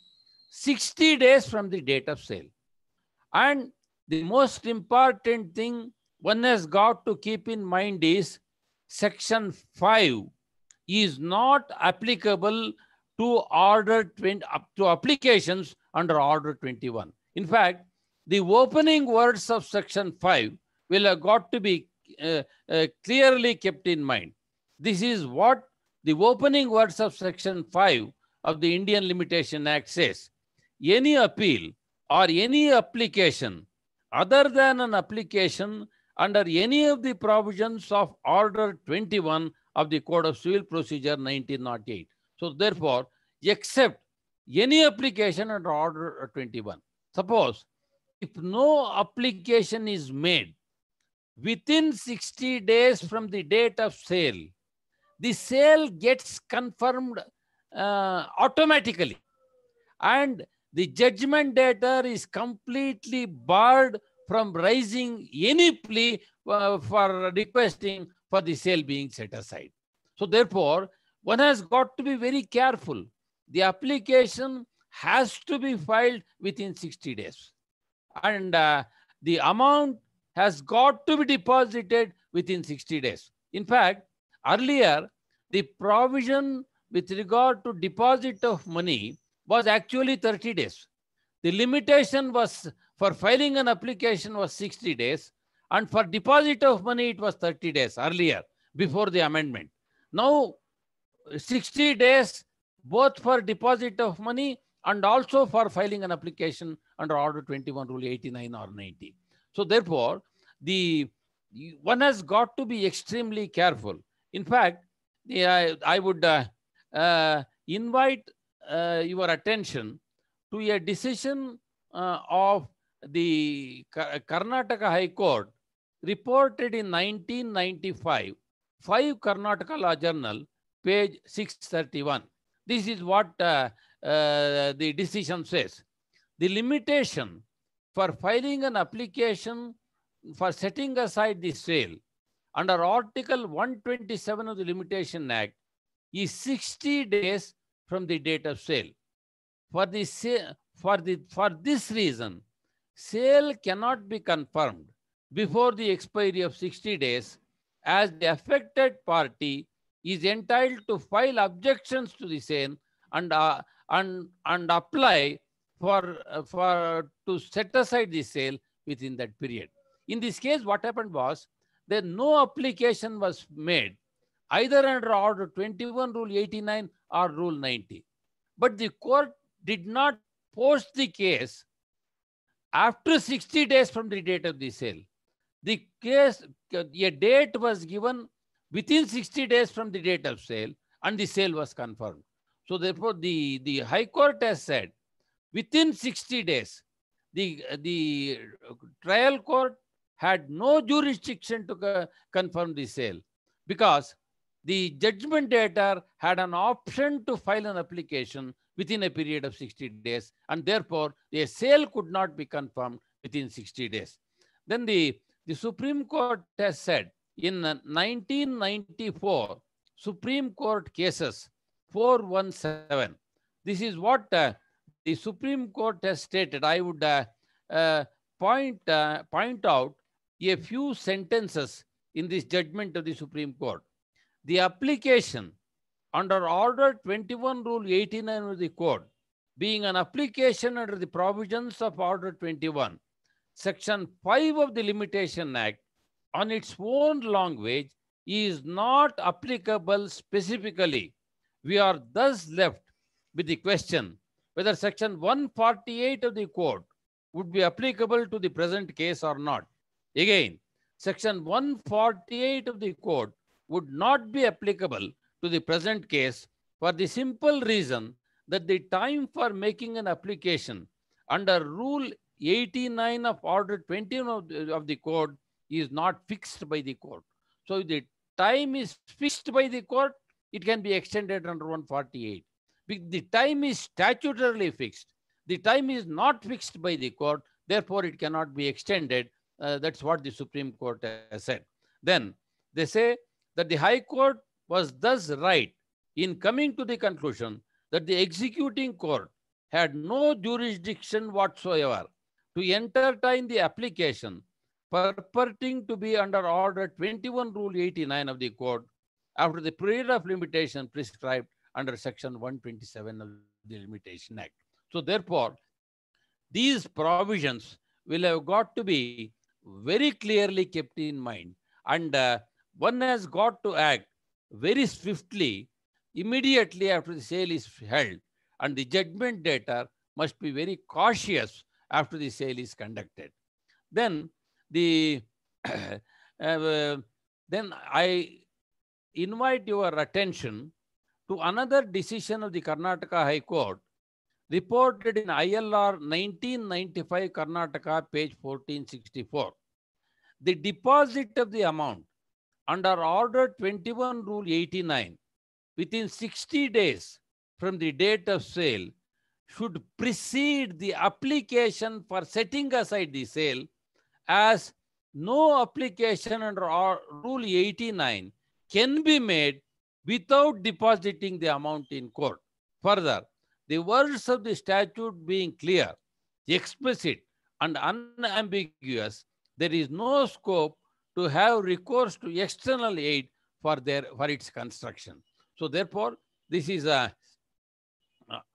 60 days from the date of sale. And the most important thing one has got to keep in mind is section 5 is not applicable to order 20 up to applications under order 21 in fact the opening words of section 5 will have got to be uh, uh, clearly kept in mind this is what the opening words of section 5 of the indian limitation act says any appeal or any application other than an application under any of the provisions of Order 21 of the Code of Civil Procedure 1908. So therefore, except any application under Order 21. Suppose if no application is made within 60 days from the date of sale, the sale gets confirmed uh, automatically and the judgment debtor is completely barred from raising any plea uh, for requesting for the sale being set aside. So therefore, one has got to be very careful. The application has to be filed within 60 days. And uh, the amount has got to be deposited within 60 days. In fact, earlier, the provision with regard to deposit of money was actually 30 days. The limitation was for filing an application was 60 days and for deposit of money it was 30 days earlier before the amendment. Now 60 days both for deposit of money and also for filing an application under Order 21 Rule 89 or 90. So therefore, the one has got to be extremely careful. In fact, the, I, I would uh, uh, invite uh, your attention to a decision uh, of the Karnataka High Court reported in 1995, 5 Karnataka Law Journal, page 631. This is what uh, uh, the decision says. The limitation for filing an application for setting aside the sale under Article 127 of the Limitation Act is 60 days from the date of sale. For, the, for, the, for this reason, sale cannot be confirmed before the expiry of 60 days as the affected party is entitled to file objections to the same and, uh, and, and apply for, uh, for to set aside the sale within that period. In this case, what happened was that no application was made either under Order 21, Rule 89 or Rule 90. But the court did not post the case after 60 days from the date of the sale, the case, a date was given within 60 days from the date of sale and the sale was confirmed. So therefore, the, the High Court has said within 60 days, the, the trial court had no jurisdiction to confirm the sale because the judgment debtor had an option to file an application within a period of 60 days and therefore a sale could not be confirmed within 60 days. Then the, the Supreme Court has said in 1994 Supreme Court cases 417. This is what uh, the Supreme Court has stated. I would uh, uh, point, uh, point out a few sentences in this judgment of the Supreme Court. The application under Order 21, Rule 89 of the Code, being an application under the provisions of Order 21, Section 5 of the Limitation Act, on its own language, is not applicable specifically. We are thus left with the question whether Section 148 of the Code would be applicable to the present case or not. Again, Section 148 of the Code would not be applicable to the present case for the simple reason that the time for making an application under Rule 89 of Order 21 of the, of the Code is not fixed by the court. So the time is fixed by the court, it can be extended under 148. The time is statutorily fixed. The time is not fixed by the court, therefore it cannot be extended. Uh, that's what the Supreme Court has said. Then they say that the High Court was thus right in coming to the conclusion that the executing court had no jurisdiction whatsoever to entertain the application purporting to be under Order 21, Rule 89 of the Code after the period of limitation prescribed under Section 127 of the Limitation Act. So, therefore, these provisions will have got to be very clearly kept in mind, and uh, one has got to act very swiftly, immediately after the sale is held, and the judgment debtor must be very cautious after the sale is conducted. Then the uh, then I invite your attention to another decision of the Karnataka High Court reported in ILR 1995 Karnataka page 1464. The deposit of the amount under Order 21, Rule 89, within 60 days from the date of sale, should precede the application for setting aside the sale as no application under Rule 89 can be made without depositing the amount in court. Further, the words of the statute being clear, explicit, and unambiguous, there is no scope to have recourse to external aid for their for its construction. So therefore, this is a,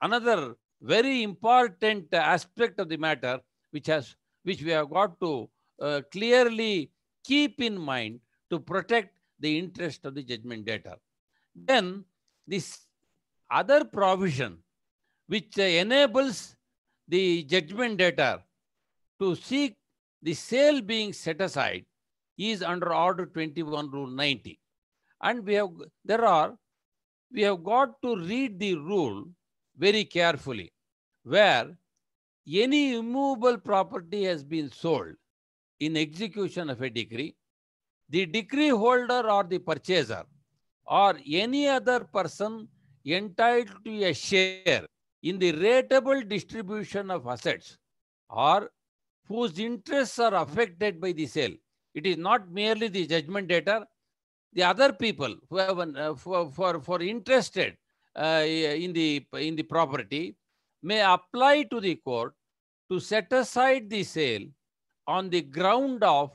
another very important aspect of the matter which has which we have got to uh, clearly keep in mind to protect the interest of the judgment debtor. Then this other provision which enables the judgment debtor to seek the sale being set aside is under Order 21, Rule 90. And we have, there are, we have got to read the rule very carefully, where any immovable property has been sold in execution of a decree, the decree holder or the purchaser or any other person entitled to a share in the rateable distribution of assets or whose interests are affected by the sale it is not merely the judgment data. The other people who have an, uh, for, for, for interested uh, in, the, in the property may apply to the court to set aside the sale on the ground of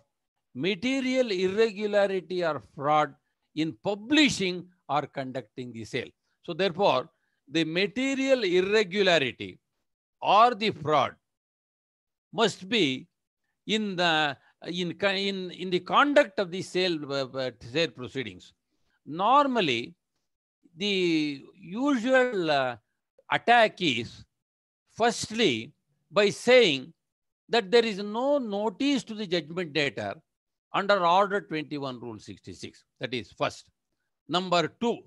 material irregularity or fraud in publishing or conducting the sale. So therefore, the material irregularity or the fraud must be in the in, in, in the conduct of the sale, uh, uh, sale proceedings. Normally, the usual uh, attack is firstly by saying that there is no notice to the judgment debtor under Order 21, Rule 66. That is first. Number two,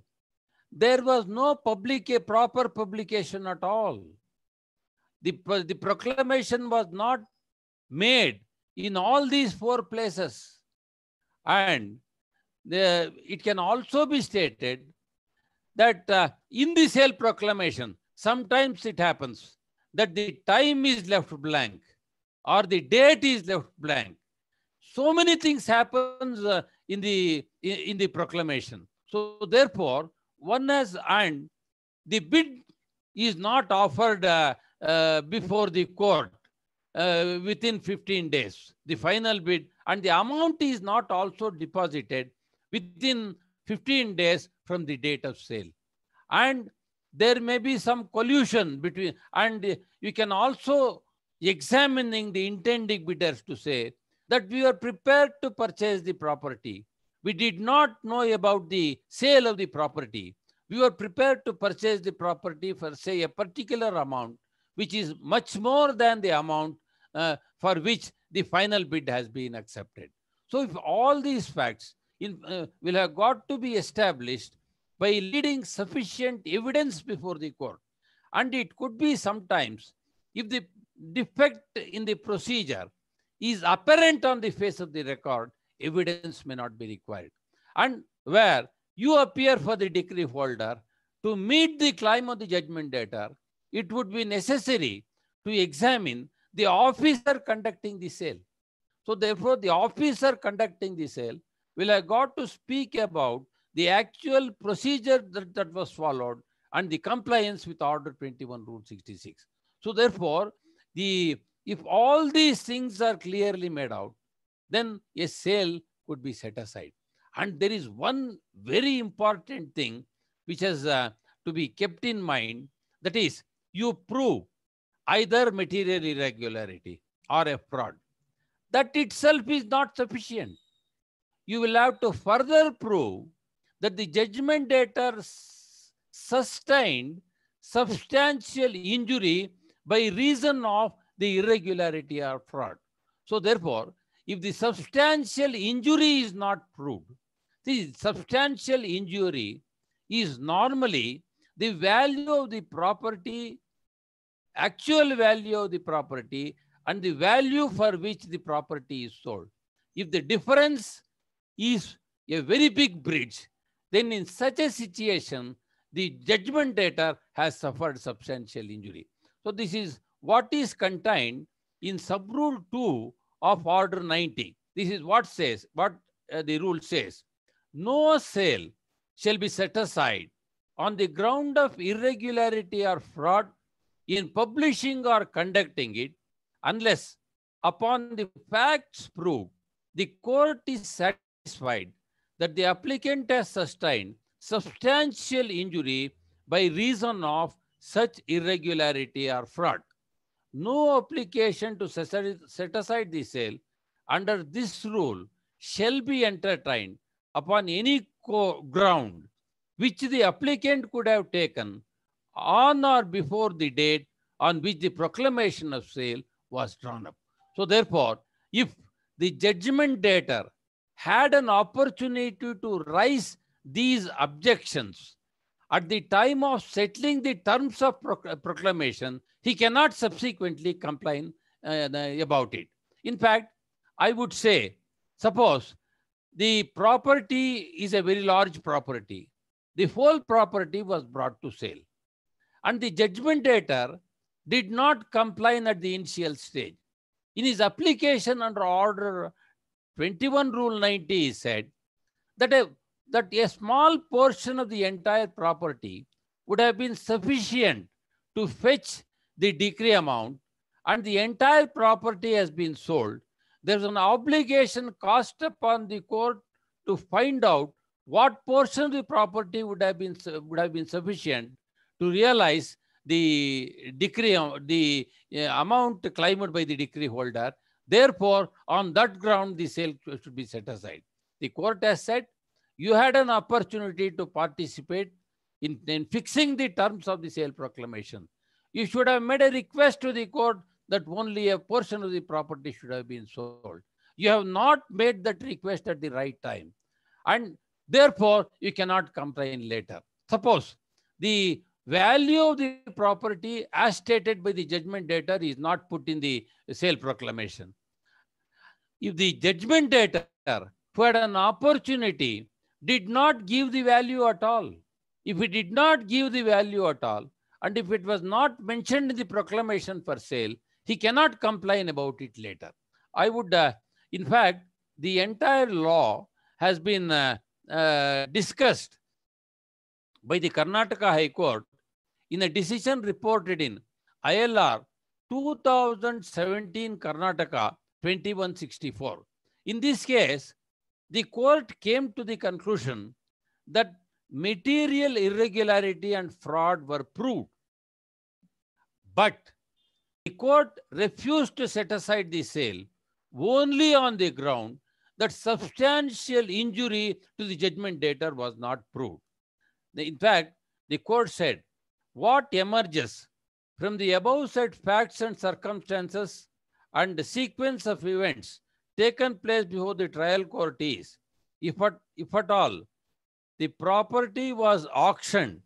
there was no public, a proper publication at all. The, the proclamation was not made in all these four places. And the, it can also be stated that uh, in the sale proclamation, sometimes it happens that the time is left blank or the date is left blank. So many things happens uh, in, the, in, in the proclamation. So therefore, one has and the bid is not offered uh, uh before the court uh, within 15 days, the final bid, and the amount is not also deposited within 15 days from the date of sale. And there may be some collusion between, and you can also examining the intending bidders to say that we are prepared to purchase the property. We did not know about the sale of the property. We were prepared to purchase the property for say a particular amount which is much more than the amount uh, for which the final bid has been accepted. So if all these facts in, uh, will have got to be established by leading sufficient evidence before the court. And it could be sometimes if the defect in the procedure is apparent on the face of the record, evidence may not be required. And where you appear for the decree holder to meet the claim of the judgment debtor, it would be necessary to examine the officer conducting the sale. So therefore, the officer conducting the sale will have got to speak about the actual procedure that, that was followed and the compliance with Order 21, Rule 66. So therefore, the if all these things are clearly made out, then a sale could be set aside. And there is one very important thing which has uh, to be kept in mind, that is you prove either material irregularity or a fraud. That itself is not sufficient. You will have to further prove that the judgment debtor sustained substantial injury by reason of the irregularity or fraud. So therefore, if the substantial injury is not proved, the substantial injury is normally the value of the property actual value of the property and the value for which the property is sold. If the difference is a very big bridge, then in such a situation, the judgment debtor has suffered substantial injury. So this is what is contained in subrule 2 of order 90. This is what says, what uh, the rule says. No sale shall be set aside on the ground of irregularity or fraud in publishing or conducting it unless upon the facts proved, the court is satisfied that the applicant has sustained substantial injury by reason of such irregularity or fraud. No application to set aside the sale under this rule shall be entertained upon any ground which the applicant could have taken on or before the date on which the proclamation of sale was drawn up. So therefore, if the judgment debtor had an opportunity to raise these objections at the time of settling the terms of uh, proclamation, he cannot subsequently complain uh, about it. In fact, I would say, suppose the property is a very large property. The whole property was brought to sale and the judgmentator did not comply at the initial stage. In his application under Order 21 Rule 90, he said that a, that a small portion of the entire property would have been sufficient to fetch the decree amount and the entire property has been sold. There's an obligation cast upon the court to find out what portion of the property would have been, would have been sufficient to realize the decree, uh, the uh, amount claimed by the decree holder. Therefore, on that ground, the sale should be set aside. The court has said you had an opportunity to participate in, in fixing the terms of the sale proclamation. You should have made a request to the court that only a portion of the property should have been sold. You have not made that request at the right time. And therefore, you cannot complain later. Suppose the value of the property as stated by the judgment debtor is not put in the sale proclamation. If the judgment debtor who had an opportunity did not give the value at all, if it did not give the value at all, and if it was not mentioned in the proclamation for sale, he cannot complain about it later. I would, uh, in fact, the entire law has been uh, uh, discussed by the Karnataka High Court in a decision reported in ILR 2017 Karnataka 2164. In this case, the court came to the conclusion that material irregularity and fraud were proved. But the court refused to set aside the sale only on the ground that substantial injury to the judgment debtor was not proved. In fact, the court said what emerges from the above said facts and circumstances and the sequence of events taken place before the trial court is, if at, if at all, the property was auctioned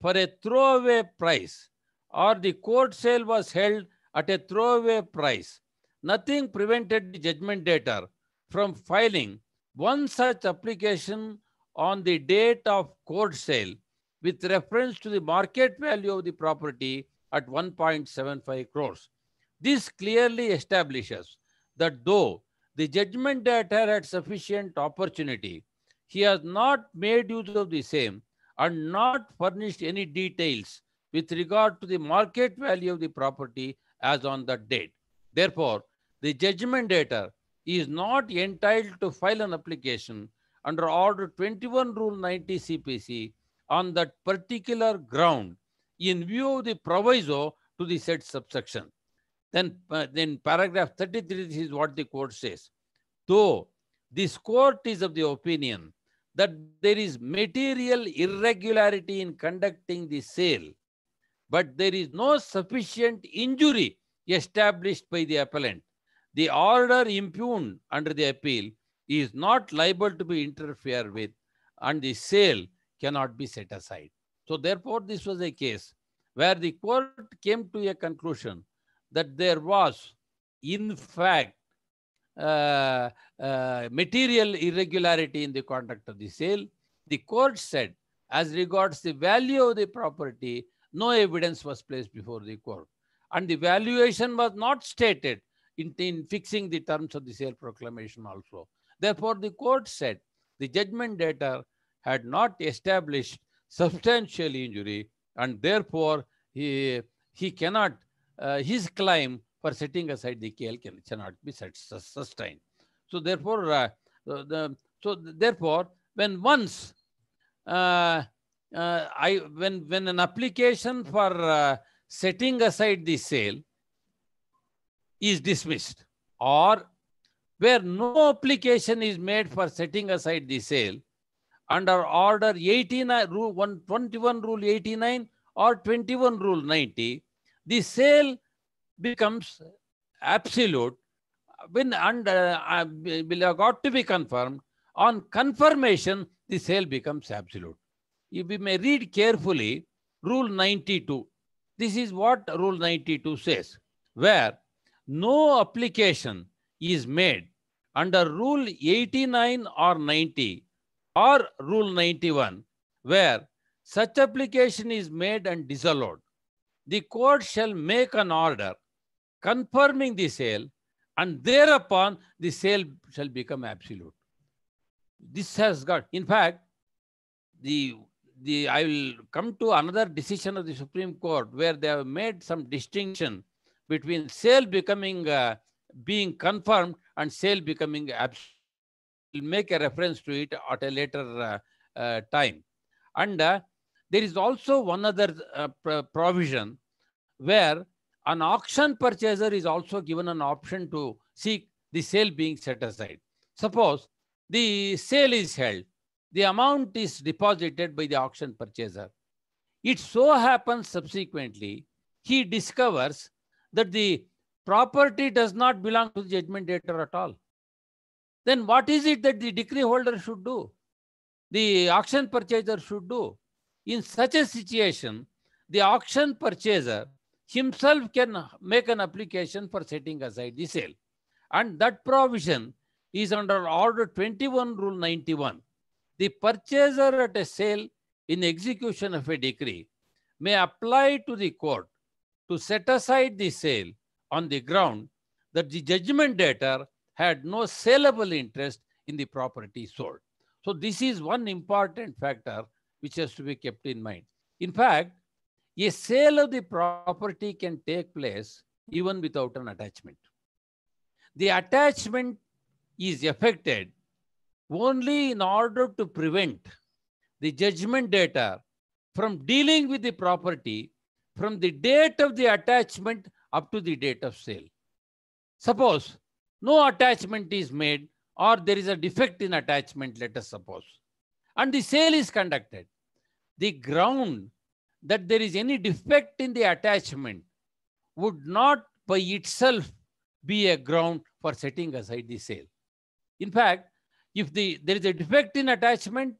for a throwaway price or the court sale was held at a throwaway price, nothing prevented the judgment debtor from filing one such application on the date of court sale with reference to the market value of the property at 1.75 crores. This clearly establishes that though the judgment debtor had sufficient opportunity, he has not made use of the same and not furnished any details with regard to the market value of the property as on that date. Therefore, the judgment debtor is not entitled to file an application under Order 21 Rule 90 CPC on that particular ground in view of the proviso to the said subsection. Then, uh, then paragraph 33 is what the court says. Though this court is of the opinion that there is material irregularity in conducting the sale, but there is no sufficient injury established by the appellant. The order impugned under the appeal is not liable to be interfered with, and the sale cannot be set aside. So therefore, this was a case where the court came to a conclusion that there was, in fact, uh, uh, material irregularity in the conduct of the sale. The court said, as regards the value of the property, no evidence was placed before the court. And the valuation was not stated in, in fixing the terms of the sale proclamation also. Therefore, the court said the judgment debtor had not established substantial injury and therefore he, he cannot, uh, his claim for setting aside the KL can, cannot be sustained. So therefore, uh, the, so therefore, when once uh, uh, I, when, when an application for uh, setting aside the sale is dismissed or where no application is made for setting aside the sale, under order 89 rule 121 rule 89 or 21 rule 90 the sale becomes absolute when under uh, got to be confirmed on confirmation the sale becomes absolute if we may read carefully rule 92 this is what rule 92 says where no application is made under rule 89 or 90 or Rule 91, where such application is made and disallowed, the court shall make an order confirming the sale and thereupon the sale shall become absolute. This has got, in fact, the, the I will come to another decision of the Supreme Court where they have made some distinction between sale becoming, uh, being confirmed and sale becoming absolute will make a reference to it at a later uh, uh, time. And uh, there is also one other pr provision where an auction purchaser is also given an option to seek the sale being set aside. Suppose the sale is held, the amount is deposited by the auction purchaser. It so happens subsequently, he discovers that the property does not belong to the judgment debtor at all then what is it that the decree holder should do? The auction purchaser should do? In such a situation, the auction purchaser himself can make an application for setting aside the sale. And that provision is under Order 21, Rule 91. The purchaser at a sale in execution of a decree may apply to the court to set aside the sale on the ground that the judgment debtor had no saleable interest in the property sold. So this is one important factor which has to be kept in mind. In fact, a sale of the property can take place even without an attachment. The attachment is affected only in order to prevent the judgment data from dealing with the property from the date of the attachment up to the date of sale. Suppose no attachment is made or there is a defect in attachment, let us suppose. And the sale is conducted. The ground that there is any defect in the attachment would not by itself be a ground for setting aside the sale. In fact, if the, there is a defect in attachment,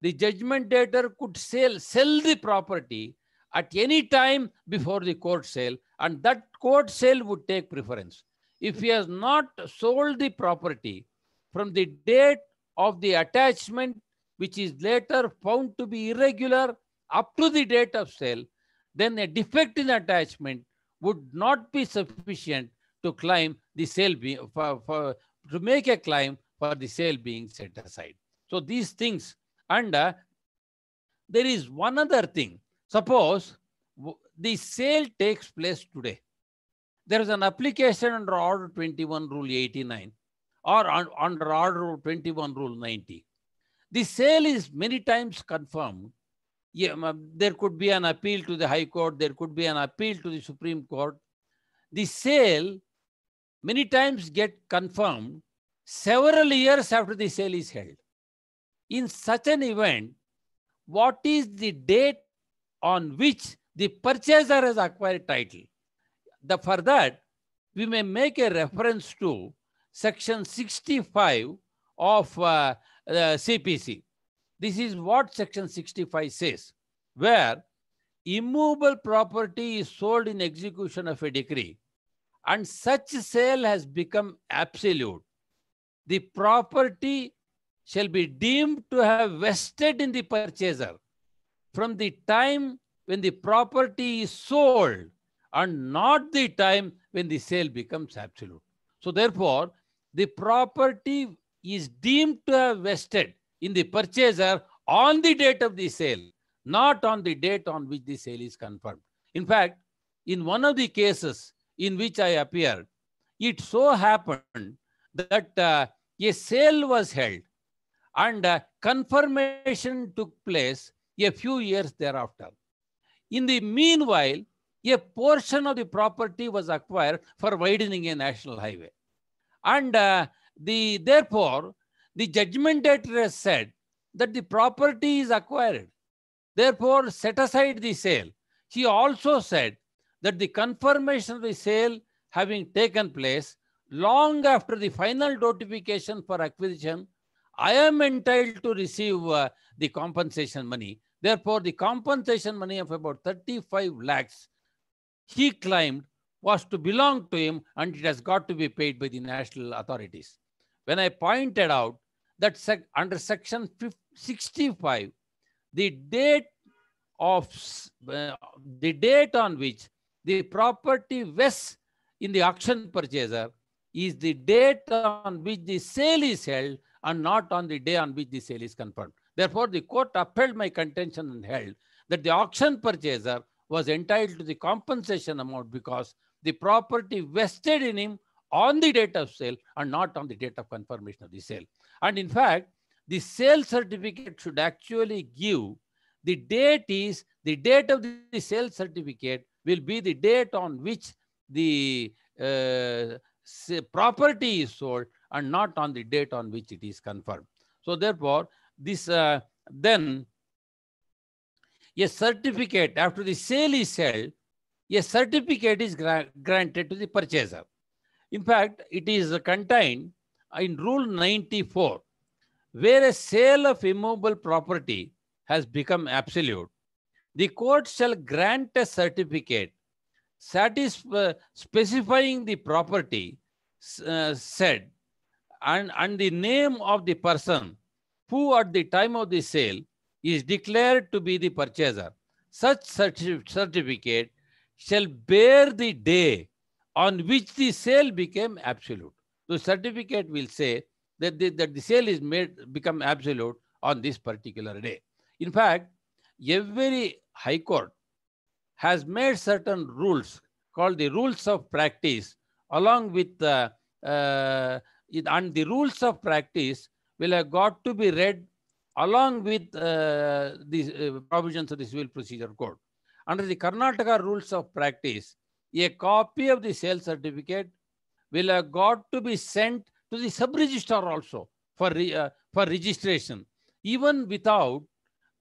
the judgment debtor could sell, sell the property at any time before the court sale and that court sale would take preference if he has not sold the property from the date of the attachment, which is later found to be irregular up to the date of sale, then a defect in attachment would not be sufficient to claim the sale be, for, for, to make a claim for the sale being set aside. So these things, and uh, there is one other thing. Suppose the sale takes place today there is an application under Order 21 Rule 89 or under Order 21 Rule 90. The sale is many times confirmed. Yeah, there could be an appeal to the High Court, there could be an appeal to the Supreme Court. The sale many times get confirmed several years after the sale is held. In such an event, what is the date on which the purchaser has acquired title? the, for that, we may make a reference to section 65 of uh, CPC. This is what section 65 says, where immovable property is sold in execution of a decree and such sale has become absolute. The property shall be deemed to have vested in the purchaser from the time when the property is sold and not the time when the sale becomes absolute. So therefore, the property is deemed to have vested in the purchaser on the date of the sale, not on the date on which the sale is confirmed. In fact, in one of the cases in which I appeared, it so happened that uh, a sale was held and uh, confirmation took place a few years thereafter. In the meanwhile, a portion of the property was acquired for widening a national highway. And uh, the therefore, the judgment debtor said that the property is acquired. Therefore, set aside the sale. He also said that the confirmation of the sale having taken place long after the final notification for acquisition, I am entitled to receive uh, the compensation money. Therefore, the compensation money of about 35 lakhs he claimed was to belong to him and it has got to be paid by the national authorities. When I pointed out that sec under section 65, the date of uh, the date on which the property vests in the auction purchaser is the date on which the sale is held and not on the day on which the sale is confirmed. Therefore, the court upheld my contention and held that the auction purchaser was entitled to the compensation amount because the property vested in him on the date of sale and not on the date of confirmation of the sale. And in fact, the sale certificate should actually give the date is the date of the sale certificate will be the date on which the uh, property is sold and not on the date on which it is confirmed. So therefore, this uh, then a certificate after the sale is held, a certificate is gra- granted to the purchaser. In fact, it is contained in Rule 94, where a sale of immovable property has become absolute. The court shall grant a certificate satisf- uh, specifying the property uh, said and, and the name of the person who at the time of the sale is declared to be the purchaser, such certificate shall bear the day on which the sale became absolute. The certificate will say that the, that the sale is made become absolute on this particular day. In fact, every high court has made certain rules called the rules of practice along with the uh, uh, it, and the rules of practice will have got to be read along with uh, the uh, provisions of the Civil Procedure Code. Under the Karnataka rules of practice, a copy of the sale certificate will have got to be sent to the sub register also for, re, uh, for registration, even without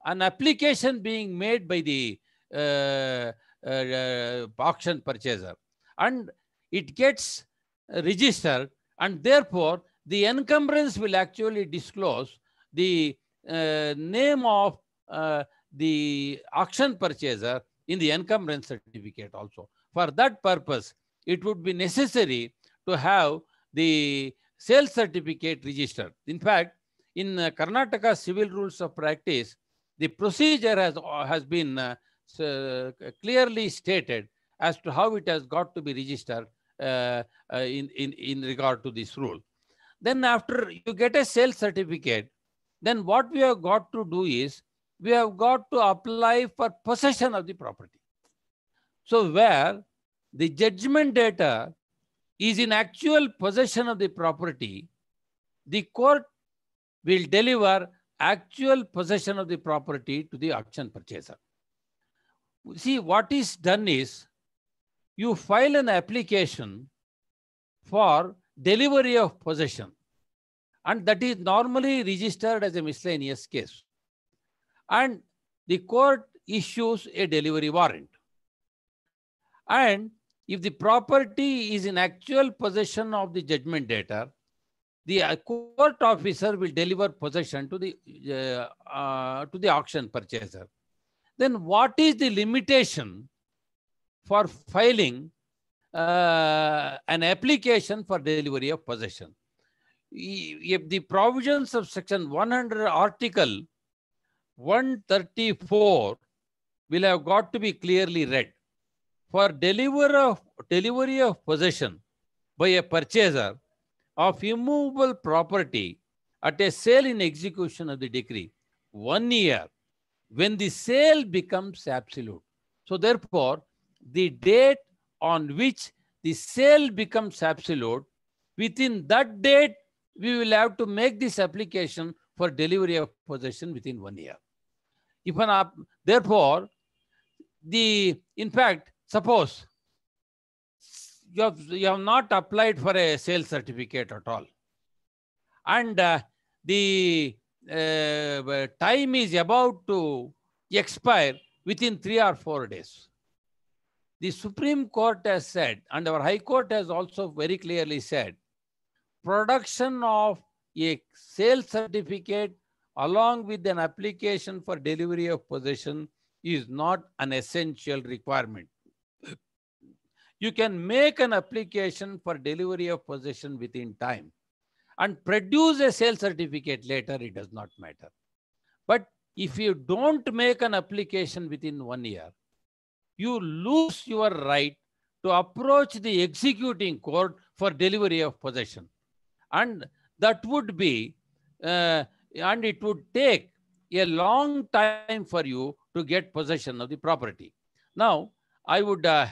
an application being made by the uh, uh, uh, auction purchaser. And it gets registered and therefore the encumbrance will actually disclose the uh, name of uh, the auction purchaser in the encumbrance certificate also. For that purpose, it would be necessary to have the sales certificate registered. In fact, in uh, Karnataka civil rules of practice, the procedure has, has been uh, uh, clearly stated as to how it has got to be registered uh, in, in, in regard to this rule. Then after you get a sales certificate, then what we have got to do is we have got to apply for possession of the property. So where the judgment data is in actual possession of the property, the court will deliver actual possession of the property to the auction purchaser. See, what is done is you file an application for delivery of possession and that is normally registered as a miscellaneous case. And the court issues a delivery warrant. And if the property is in actual possession of the judgment debtor, the uh, court officer will deliver possession to the, uh, uh, to the auction purchaser. Then what is the limitation for filing uh, an application for delivery of possession? if the provisions of section 100 article 134 will have got to be clearly read for deliver of, delivery of possession by a purchaser of immovable property at a sale in execution of the decree one year when the sale becomes absolute. So therefore, the date on which the sale becomes absolute, within that date, we will have to make this application for delivery of possession within one year. If an therefore, the in fact, suppose you have, you have not applied for a sales certificate at all, and uh, the uh, time is about to expire within three or four days. The Supreme Court has said, and our High Court has also very clearly said, production of a sales certificate along with an application for delivery of possession is not an essential requirement. You can make an application for delivery of possession within time and produce a sales certificate later, it does not matter. But if you don't make an application within one year, you lose your right to approach the executing court for delivery of possession and that would be uh, and it would take a long time for you to get possession of the property now i would uh,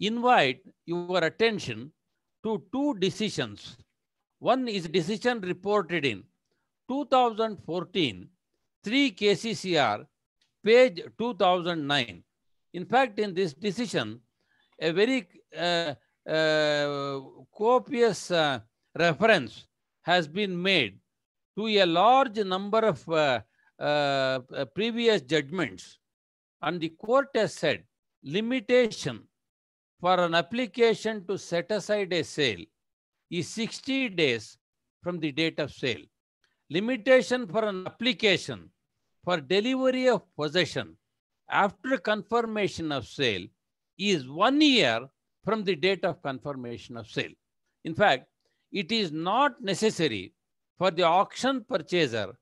invite your attention to two decisions one is decision reported in 2014 3 kccr page 2009 in fact in this decision a very uh, uh, copious uh, reference has been made to a large number of uh, previous judgments. And the court has said limitation for an application to set aside a sale is 60 days from the date of sale. Limitation for an application for delivery of possession after confirmation of sale is one year from the date of confirmation of sale. In fact, it is not necessary for the auction purchaser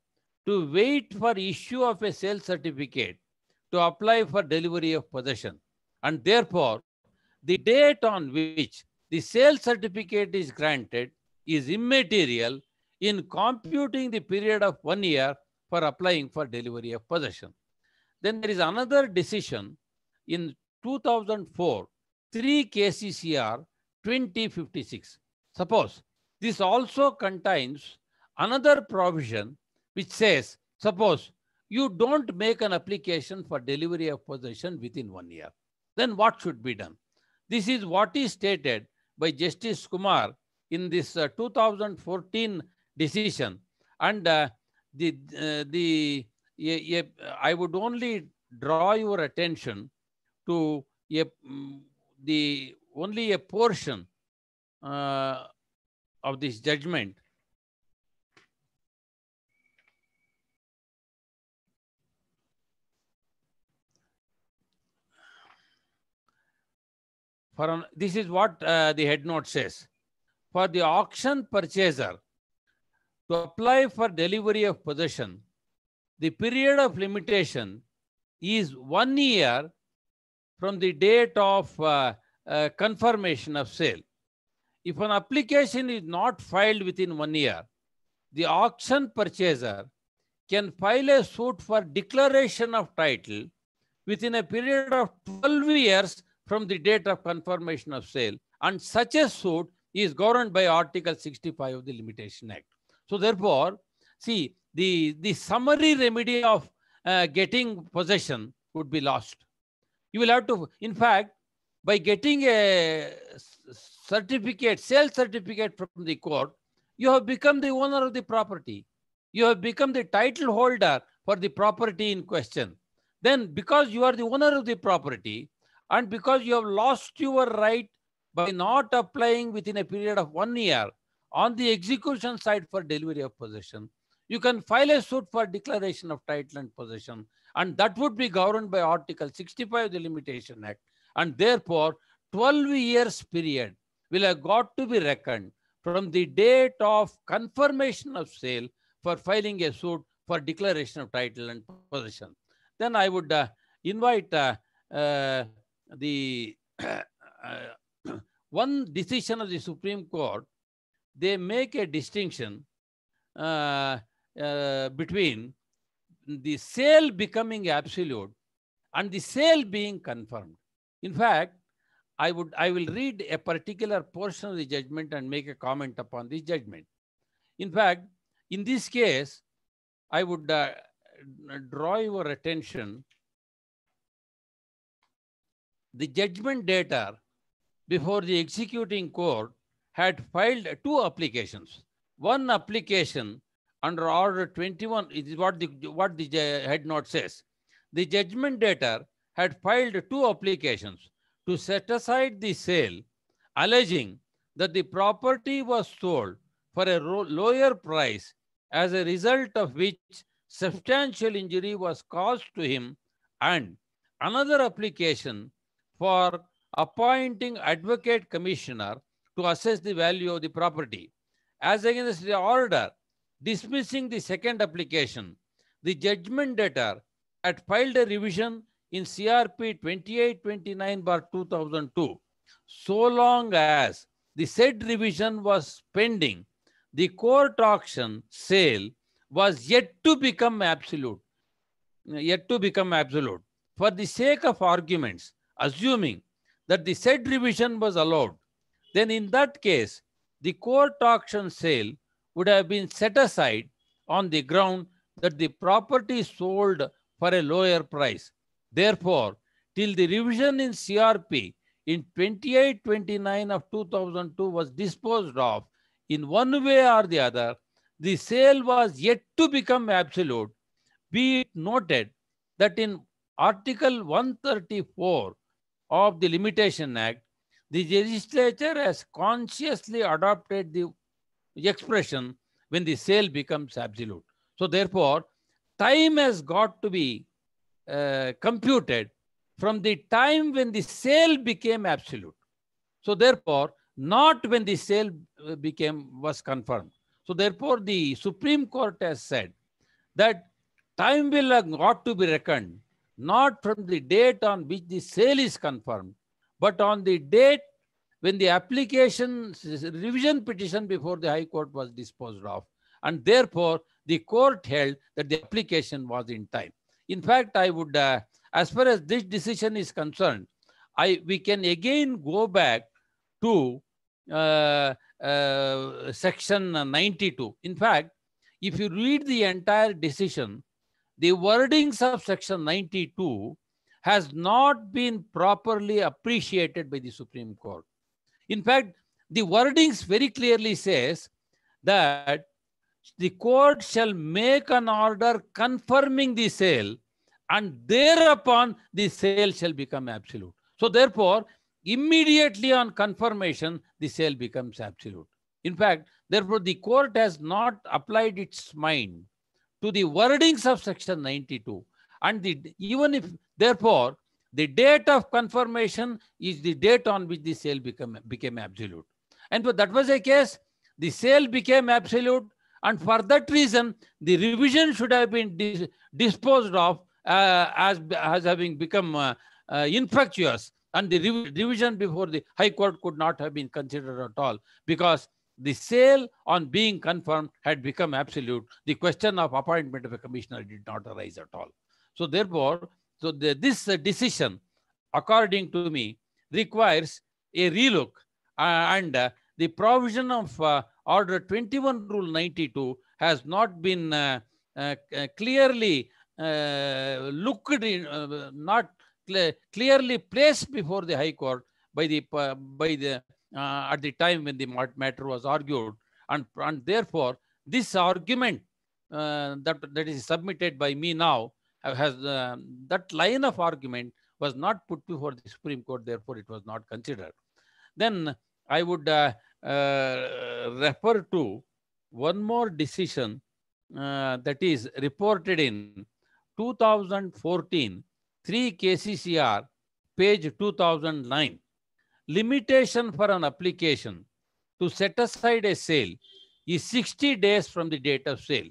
to wait for issue of a sale certificate to apply for delivery of possession. And therefore, the date on which the sale certificate is granted is immaterial in computing the period of one year for applying for delivery of possession. Then there is another decision in 2004 3 kccr 2056. Suppose this also contains another provision which says, suppose you don't make an application for delivery of possession within one year, then what should be done? This is what is stated by Justice Kumar in this uh, 2014 decision. And uh, the, uh, the I would only draw your attention to a mm, the only a portion uh, of this judgment for an, this is what uh, the head note says for the auction purchaser to apply for delivery of possession the period of limitation is one year from the date of uh, uh, confirmation of sale. If an application is not filed within one year, the auction purchaser can file a suit for declaration of title within a period of 12 years from the date of confirmation of sale. And such a suit is governed by Article 65 of the Limitation Act. So therefore, see, the, the summary remedy of uh, getting possession would be lost you will have to, in fact, by getting a certificate, sale certificate from the court, you have become the owner of the property. You have become the title holder for the property in question. Then, because you are the owner of the property and because you have lost your right by not applying within a period of one year on the execution side for delivery of possession, you can file a suit for declaration of title and possession and that would be governed by Article 65 of the Limitation Act. And therefore, 12 years period will have got to be reckoned from the date of confirmation of sale for filing a suit for declaration of title and possession. Then I would uh, invite uh, uh, the one decision of the Supreme Court, they make a distinction uh, uh, between the sale becoming absolute and the sale being confirmed. In fact, I, would, I will read a particular portion of the judgment and make a comment upon this judgment. In fact, in this case, I would uh, draw your attention the judgment data before the executing court had filed two applications. One application under order 21 is what the what the head note says the judgment debtor had filed two applications to set aside the sale alleging that the property was sold for a lower price as a result of which substantial injury was caused to him and another application for appointing advocate commissioner to assess the value of the property as against the order dismissing the second application, the judgment debtor had filed a revision in CRP 2829 bar 2002. So long as the said revision was pending, the court auction sale was yet to become absolute. Yet to become absolute. For the sake of arguments, assuming that the said revision was allowed, then in that case, the court auction sale would have been set aside on the ground that the property sold for a lower price. Therefore, till the revision in CRP in 28-29 of 2002 was disposed of, in one way or the other, the sale was yet to become absolute. Be it noted that in Article 134 of the Limitation Act, the legislature has consciously adopted the expression when the sale becomes absolute. So therefore, time has got to be uh, computed from the time when the sale became absolute. So therefore, not when the sale uh, became was confirmed. So therefore, the Supreme Court has said that time will ought to be reckoned not from the date on which the sale is confirmed, but on the date when the application revision petition before the High Court was disposed of. And therefore, the court held that the application was in time. In fact, I would, uh, as far as this decision is concerned, I, we can again go back to uh, uh, section 92. In fact, if you read the entire decision, the wordings of section 92 has not been properly appreciated by the Supreme Court. In fact, the wordings very clearly says that the court shall make an order confirming the sale and thereupon the sale shall become absolute. So therefore, immediately on confirmation, the sale becomes absolute. In fact, therefore, the court has not applied its mind to the wordings of section 92. And the, even if, therefore, the date of confirmation is the date on which the sale became absolute. And that was a case, the sale became absolute. And for that reason, the revision should have been dis disposed of uh, as, as having become uh, uh, infructuous. And the re revision before the High Court could not have been considered at all because the sale on being confirmed had become absolute. The question of appointment of a commissioner did not arise at all. So therefore, so the, this uh, decision, according to me, requires a relook uh, and uh, the provision of Order 21, Rule 92 has not been clearly looked in, not cl clearly placed before the High Court by the by the uh, at the time when the matter was argued, and, and therefore this argument uh, that that is submitted by me now has uh, that line of argument was not put before the Supreme Court, therefore it was not considered. Then I would uh, uh, refer to one more decision uh, that is reported in 2014, 3 KCCR, page 2009. Limitation for an application to set aside a sale is 60 days from the date of sale.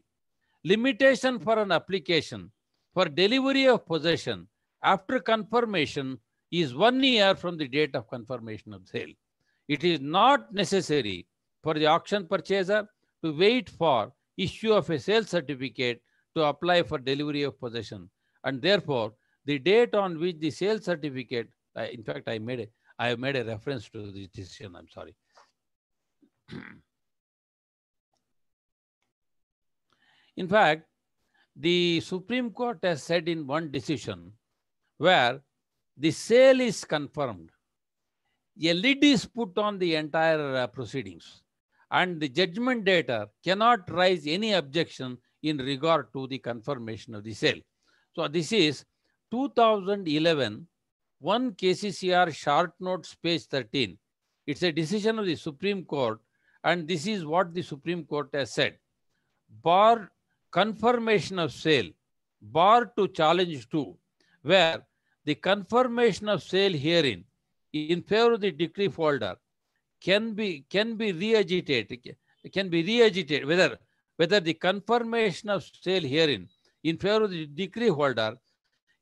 Limitation for an application for delivery of possession after confirmation is one year from the date of confirmation of sale. It is not necessary for the auction purchaser to wait for issue of a sale certificate to apply for delivery of possession. And therefore, the date on which the sale certificate, in fact, I made a, I have made a reference to the decision, I'm sorry. in fact, the Supreme Court has said in one decision where the sale is confirmed, a lid is put on the entire uh, proceedings and the judgment data cannot raise any objection in regard to the confirmation of the sale. So this is 2011, 1 KCCR short notes page 13. It's a decision of the Supreme Court and this is what the Supreme Court has said. Bar confirmation of sale bar to challenge 2 where the confirmation of sale herein in favor of the decree folder can be can be reagitated can be reagitated whether whether the confirmation of sale herein in favor of the decree holder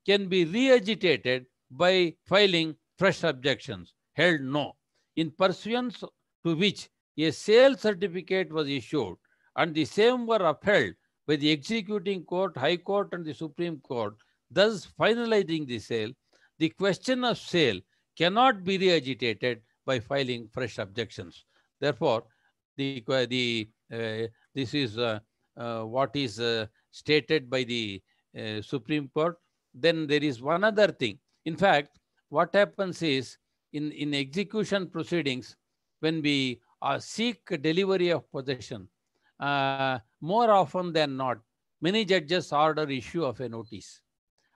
can be reagitated by filing fresh objections held no in pursuance to which a sale certificate was issued and the same were upheld by the executing court, high court and the supreme court, thus finalizing the sale, the question of sale cannot be reagitated by filing fresh objections. Therefore, the, the, uh, this is uh, uh, what is uh, stated by the uh, Supreme Court. Then there is one other thing. In fact, what happens is in, in execution proceedings, when we uh, seek delivery of possession, uh, more often than not, many judges order issue of a notice.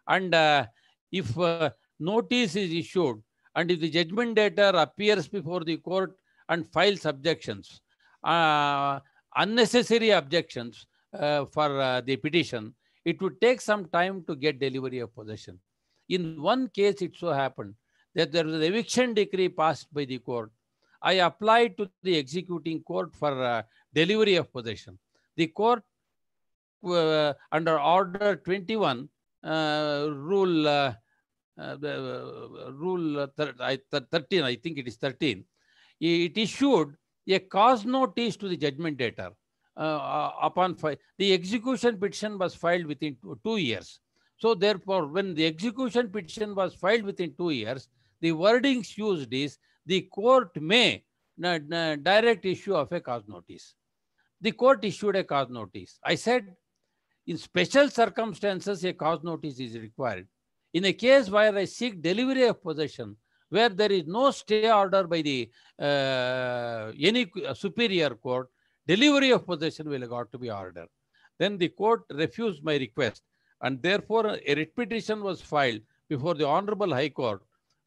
And uh, if a uh, notice is issued and if the judgment debtor appears before the court and files objections, uh, unnecessary objections for the petition, it would take some time to get delivery of possession. In one case, it so happened that there was an eviction decree passed by the court. I applied to the executing court for uh, delivery of possession. The court uh, under order 21 uh, rule uh, uh rule 13 I think it is 13 it issued a cause notice to the judgment debtor uh, uh, upon the execution petition was filed within two, two years so therefore when the execution petition was filed within 2 years the wordings used is the court may direct issue of a cause notice the court issued a cause notice. I said, in special circumstances, a cause notice is required. In a case where I seek delivery of possession, where there is no stay order by the uh, any superior court, delivery of possession will got to be ordered. Then the court refused my request, and therefore a writ petition was filed before the Honorable High Court,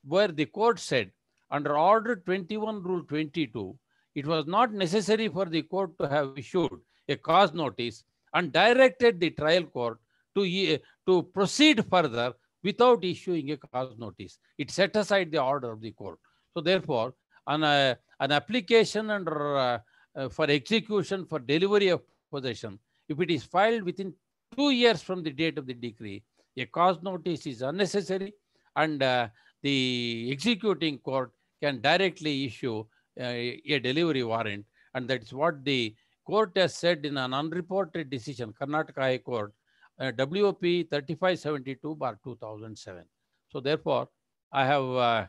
where the court said, under Order 21, Rule 22, it was not necessary for the court to have issued a cause notice and directed the trial court to, to proceed further without issuing a cause notice. It set aside the order of the court. So therefore, an, uh, an application under, uh, uh, for execution for delivery of possession, if it is filed within two years from the date of the decree, a cause notice is unnecessary and uh, the executing court can directly issue a delivery warrant. And that's what the court has said in an unreported decision, Karnataka High Court, uh, WOP 3572 bar 2007. So therefore, I have uh,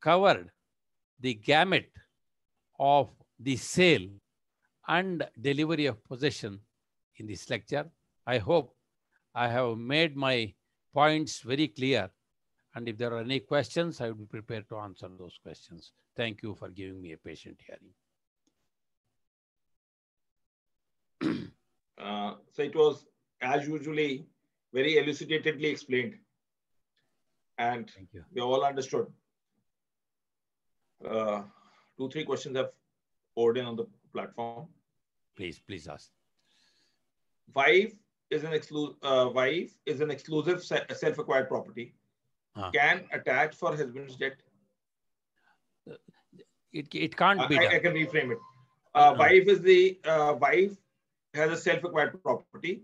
covered the gamut of the sale and delivery of possession in this lecture. I hope I have made my points very clear and if there are any questions, I will be prepared to answer those questions. Thank you for giving me a patient
hearing. uh, so it was, as usually, very elucidatedly explained. And we all understood. Uh, two, three questions have poured in on the platform.
Please, please ask.
Wife is an exclusive. Uh, wife is an exclusive se self-acquired property can attach for husband's debt?
It, it can't uh, be. I, I,
can reframe it. Uh, wife is the wife has a self-acquired property,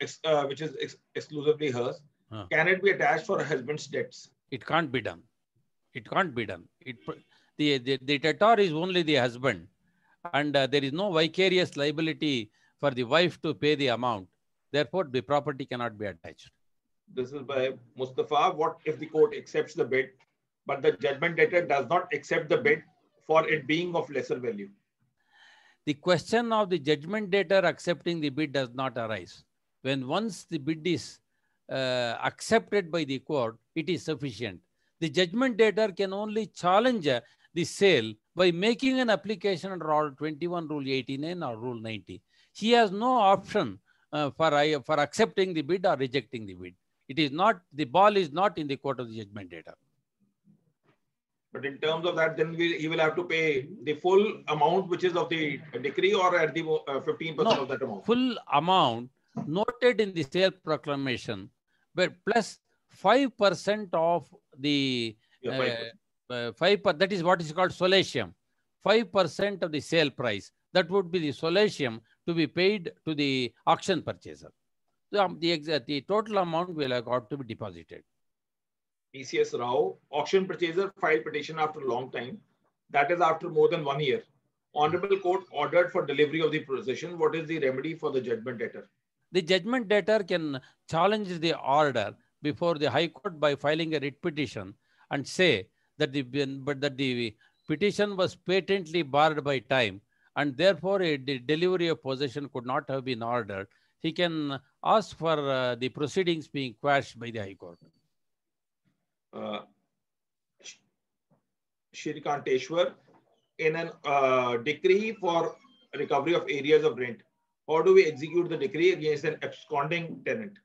ex, uh, which is ex exclusively hers. Can it be attached for husband's debts?
It can't be done. It can't be done. It the the, the debtor is only the husband, and uh, there is no vicarious liability for the wife to pay the amount. Therefore, the property cannot be attached
this is by Mustafa, what if the court accepts the bid, but the judgment debtor does not accept the bid for it being of lesser value?
The question of the judgment debtor accepting the bid does not arise. When once the bid is uh, accepted by the court, it is sufficient. The judgment debtor can only challenge uh, the sale by making an application under Rule 21, Rule 89, or Rule 90. He has no option uh, for, for accepting the bid or rejecting the bid. It is not, the ball is not in the court of the judgment data.
But in terms of that, then we, you will have to pay the full amount which is of the decree or at the 15% uh, no, of that amount?
Full amount noted in the sale proclamation, but plus 5% of the yeah, 5%. Uh, uh, 5 that is what is called solatium. 5% of the sale price. That would be the solatium to be paid to the auction purchaser the, um, the, the total amount will have got to be deposited.
PCS Rao, auction purchaser filed petition after a long time. That is after more than one year. Honorable court ordered for delivery of the possession. What is the remedy for the judgment debtor?
The judgment debtor can challenge the order before the High Court by filing a writ petition and say that the, but that the petition was patently barred by time and therefore a de delivery of possession could not have been ordered he can ask for uh, the proceedings being quashed by the High
Court. Uh, Shrikanteshwar, in a uh, decree for recovery of areas of rent, how do we execute the decree against an absconding tenant?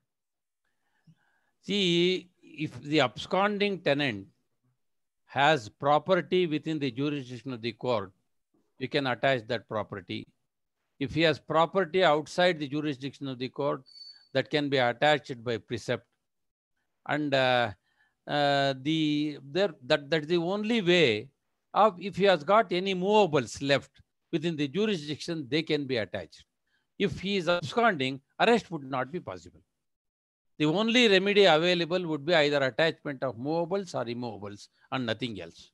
See, if the absconding tenant has property within the jurisdiction of the court, you can attach that property if he has property outside the jurisdiction of the court, that can be attached by precept. And uh, uh, the there that that's the only way of if he has got any movables left within the jurisdiction, they can be attached. If he is absconding, arrest would not be possible. The only remedy available would be either attachment of movables or immovables and nothing else.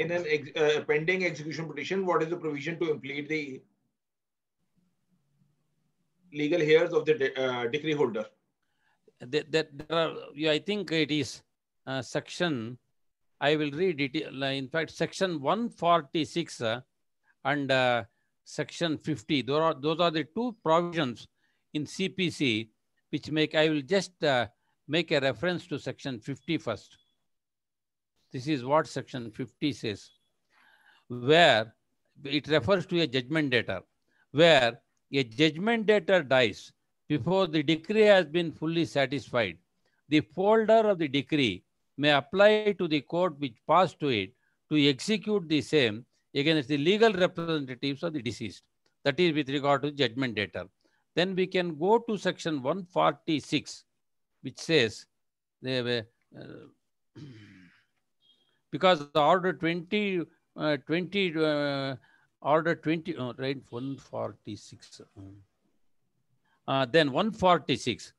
in an ex, uh, pending execution petition, what is the provision to implement the legal heirs of the de uh, decree holder?
That, that there are, yeah, I think it is uh, section. I will read it. Uh, in fact, section 146 uh, and uh, section 50. Those are those are the two provisions in CPC which make. I will just make a reference to section 50 first. This is what section 50 says, where it refers to a judgment debtor, where a judgment debtor dies before the decree has been fully satisfied. The folder of the decree may apply to the court which passed to it to execute the same against the legal representatives of the deceased. That is with regard to judgment debtor. Then we can go to section 146, which says, they were, uh, because order 20, uh, 20 uh, order 20, oh, right, 146. Uh, then 146,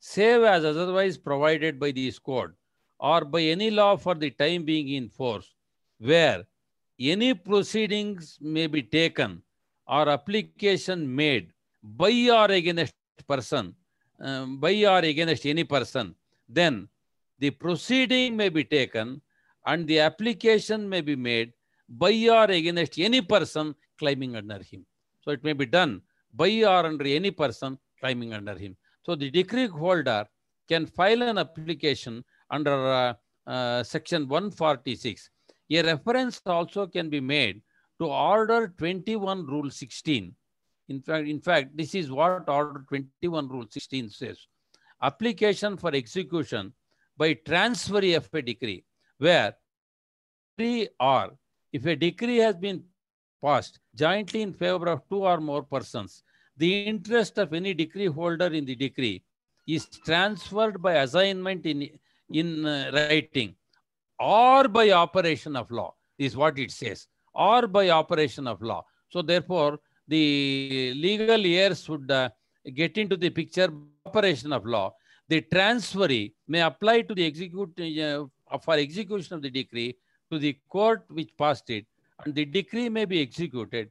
save as otherwise provided by this code or by any law for the time being in force, where any proceedings may be taken or application made by or against person, um, by or against any person, then the proceeding may be taken and the application may be made by or against any person climbing under him. So it may be done by or under any person climbing under him. So the decree holder can file an application under uh, uh, section 146. A reference also can be made to order 21 rule 16. In fact, in fact, this is what order 21 rule 16 says. Application for execution by transferee of a decree where three or if a decree has been passed jointly in favor of two or more persons, the interest of any decree holder in the decree is transferred by assignment in, in uh, writing or by operation of law is what it says or by operation of law. So therefore, the legal heirs would uh, get into the picture operation of law. The transferee may apply to the executive uh, for execution of the decree to the court which passed it, and the decree may be executed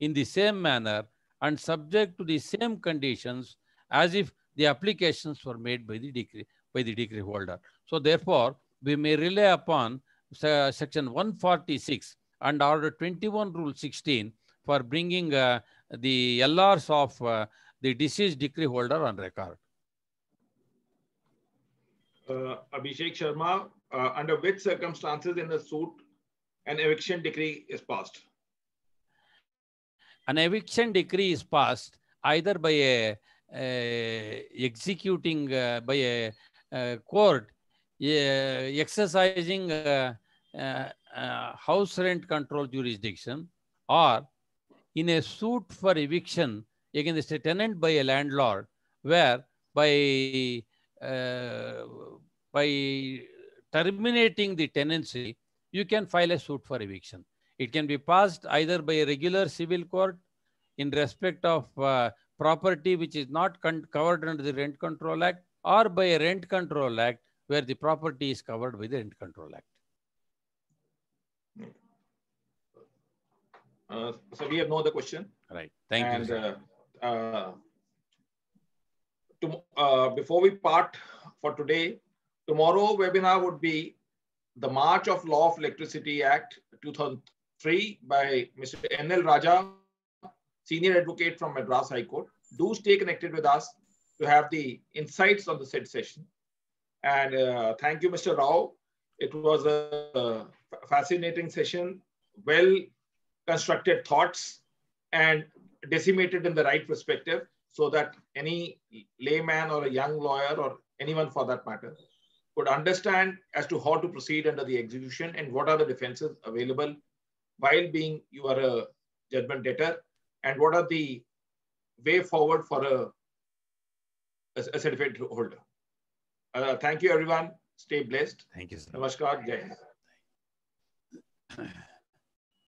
in the same manner and subject to the same conditions as if the applications were made by the decree by the decree holder. So therefore, we may rely upon uh, section 146 and order 21 rule 16 for bringing uh, the LRs of uh, the deceased decree holder on record.
Uh, Abhishek Sharma, uh, under which circumstances in a suit an eviction decree is passed?
An eviction decree is passed either by a, a executing uh, by a, a court exercising uh, uh, uh, house rent control jurisdiction or in a suit for eviction against a tenant by a landlord where by uh, by terminating the tenancy, you can file a suit for eviction. It can be passed either by a regular civil court in respect of uh, property which is not covered under the Rent Control Act or by a Rent Control Act where the property is covered by the Rent Control Act.
Uh, so we have no other question.
Right. Thank and, you.
And uh, uh, to, uh, before we part for today, Tomorrow webinar would be the March of Law of Electricity Act 2003 by Mr. N.L. Raja, Senior Advocate from Madras High Court. Do stay connected with us to have the insights on the said session. And uh, thank you, Mr. Rao. It was a, uh, a fascinating session, well constructed thoughts and decimated in the right perspective so that any layman or a young lawyer or anyone for that matter could understand as to how to proceed under the execution and what are the defenses available while being you are a judgment debtor and what are the way forward for a, a, a certificate holder. Uh, thank you, everyone. Stay blessed. Thank you. Sir. Namaskar. Jai.